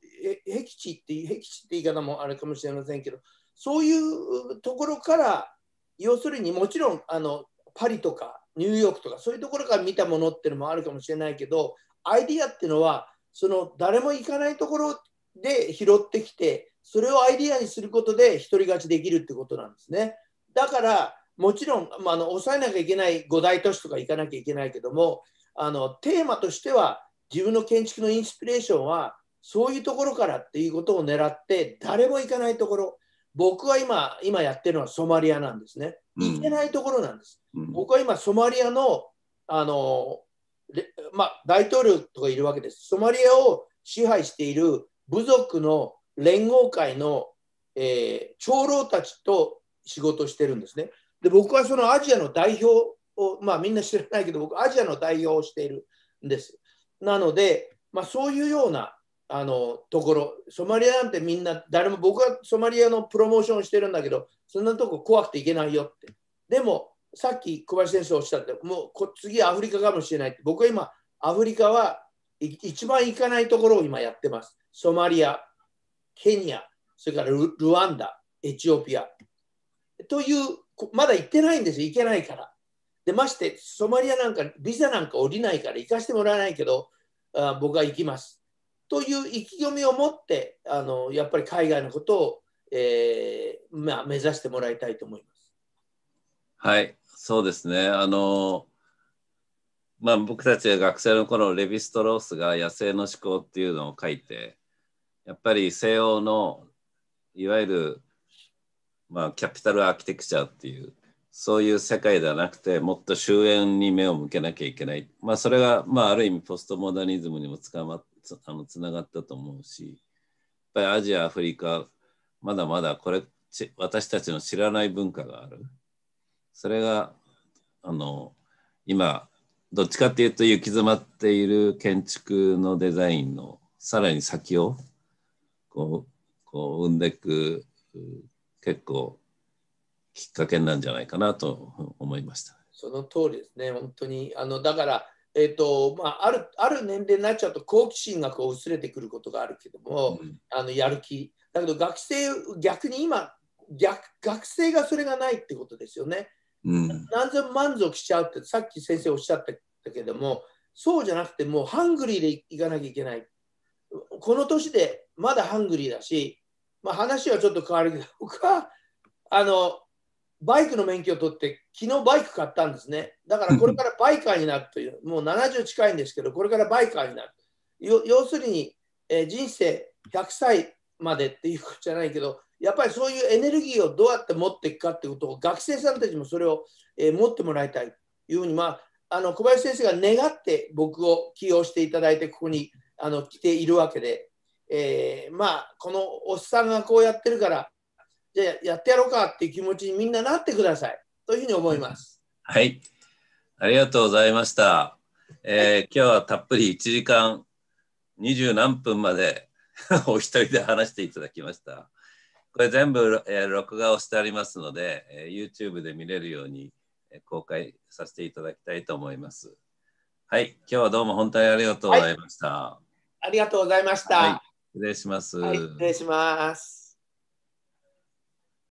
僻地って僻地って言い方もあれかもしれませんけどそういうところから要するにもちろんあのパリとかニューヨークとかそういうところから見たものっていうのもあるかもしれないけどアイディアっていうのはその誰も行かないところで拾ってきてそれをアイディアにすることで独り勝ちできるってことなんですねだからもちろん、まあ、の抑えなきゃいけない五大都市とか行かなきゃいけないけどもあのテーマとしては自分の建築のインスピレーションはそういうところからっていうことを狙って誰も行かないところ僕は今今やってるのはソマリアなんですね。行けないところなんです。うん、僕は今、ソマリアのあの、まあ、大統領とかいるわけです。ソマリアを支配している部族の連合会の、えー、長老たちと仕事してるんですね。で、僕はそのアジアの代表を、まあ、みんな知らないけど、僕、アジアの代表をしているんです。なので、まあ、そういうようなあのところソマリアなんてみんな誰も僕はソマリアのプロモーションしてるんだけどそんなとこ怖くていけないよってでもさっき小林先生おっしゃってもうこ次アフリカかもしれないって僕は今アフリカは一番行かないところを今やってますソマリアケニアそれからルワンダエチオピアというまだ行ってないんですよ行けないからでましてソマリアなんかビザなんか降りないから行かしてもらえないけどあ僕は行きますという意気込みを持ってあのやっぱり海外のことを、えーまあ、目指してもらいたいと思います。
はいそうですねあのまあ、僕たちは学生の頃レヴィストロースが「野生の思考」っていうのを書いてやっぱり西洋のいわゆる、まあ、キャピタルアーキテクチャーっていうそういう世界ではなくてもっと終焉に目を向けなきゃいけない、まあ、それが、まあ、ある意味ポストモダニズムにもつかまって。つあのつながったと思うしやっぱりアジアアフリカまだまだこれ私たちの知らない文化があるそれがあの今どっちかっていうと行き詰まっている建築のデザインのさらに先をこうこう生んでいく結構きっかけなんじゃないかなと思いました。その通りです
ね、本当に。あのだからえーとまあ、あるある年齢になっちゃうと好奇心がこう薄れてくることがあるけども、うん、あのやる気だけど学生逆に今逆学生がそれがないってことですよね。うん、何千満足しちゃうってさっき先生おっしゃってたけどもそうじゃなくてもうハングリーでいかなきゃいけないこの年でまだハングリーだし、まあ、話はちょっと変わるけど僕はあのバイクの免許を取って、昨日バイク買ったんですね。だからこれからバイカーになるという、[laughs] もう70近いんですけど、これからバイカーになる。要するに、えー、人生100歳までっていうことじゃないけど、やっぱりそういうエネルギーをどうやって持っていくかっていうことを、学生さんたちもそれを、えー、持ってもらいたいというふうに、まあ、あの小林先生が願って僕を起用していただいて、ここにあの来ているわけで、えー、まあ、このおっさんがこうやってるから、じゃあやってやろうかっていう気持ちにみんななってくださいというふうに思います。
はい、ありがとうございました。えー、はい、今日はたっぷり1時間20何分まで [laughs] お一人で話していただきました。これ全部、えー、録画をしてありますので、えー、YouTube で見れるように、え公開させていただきたいと思います。はい、今日はどうも本当にありがとうございました。は
い、ありがとうございました。はい、
失礼します。はい、失
礼します。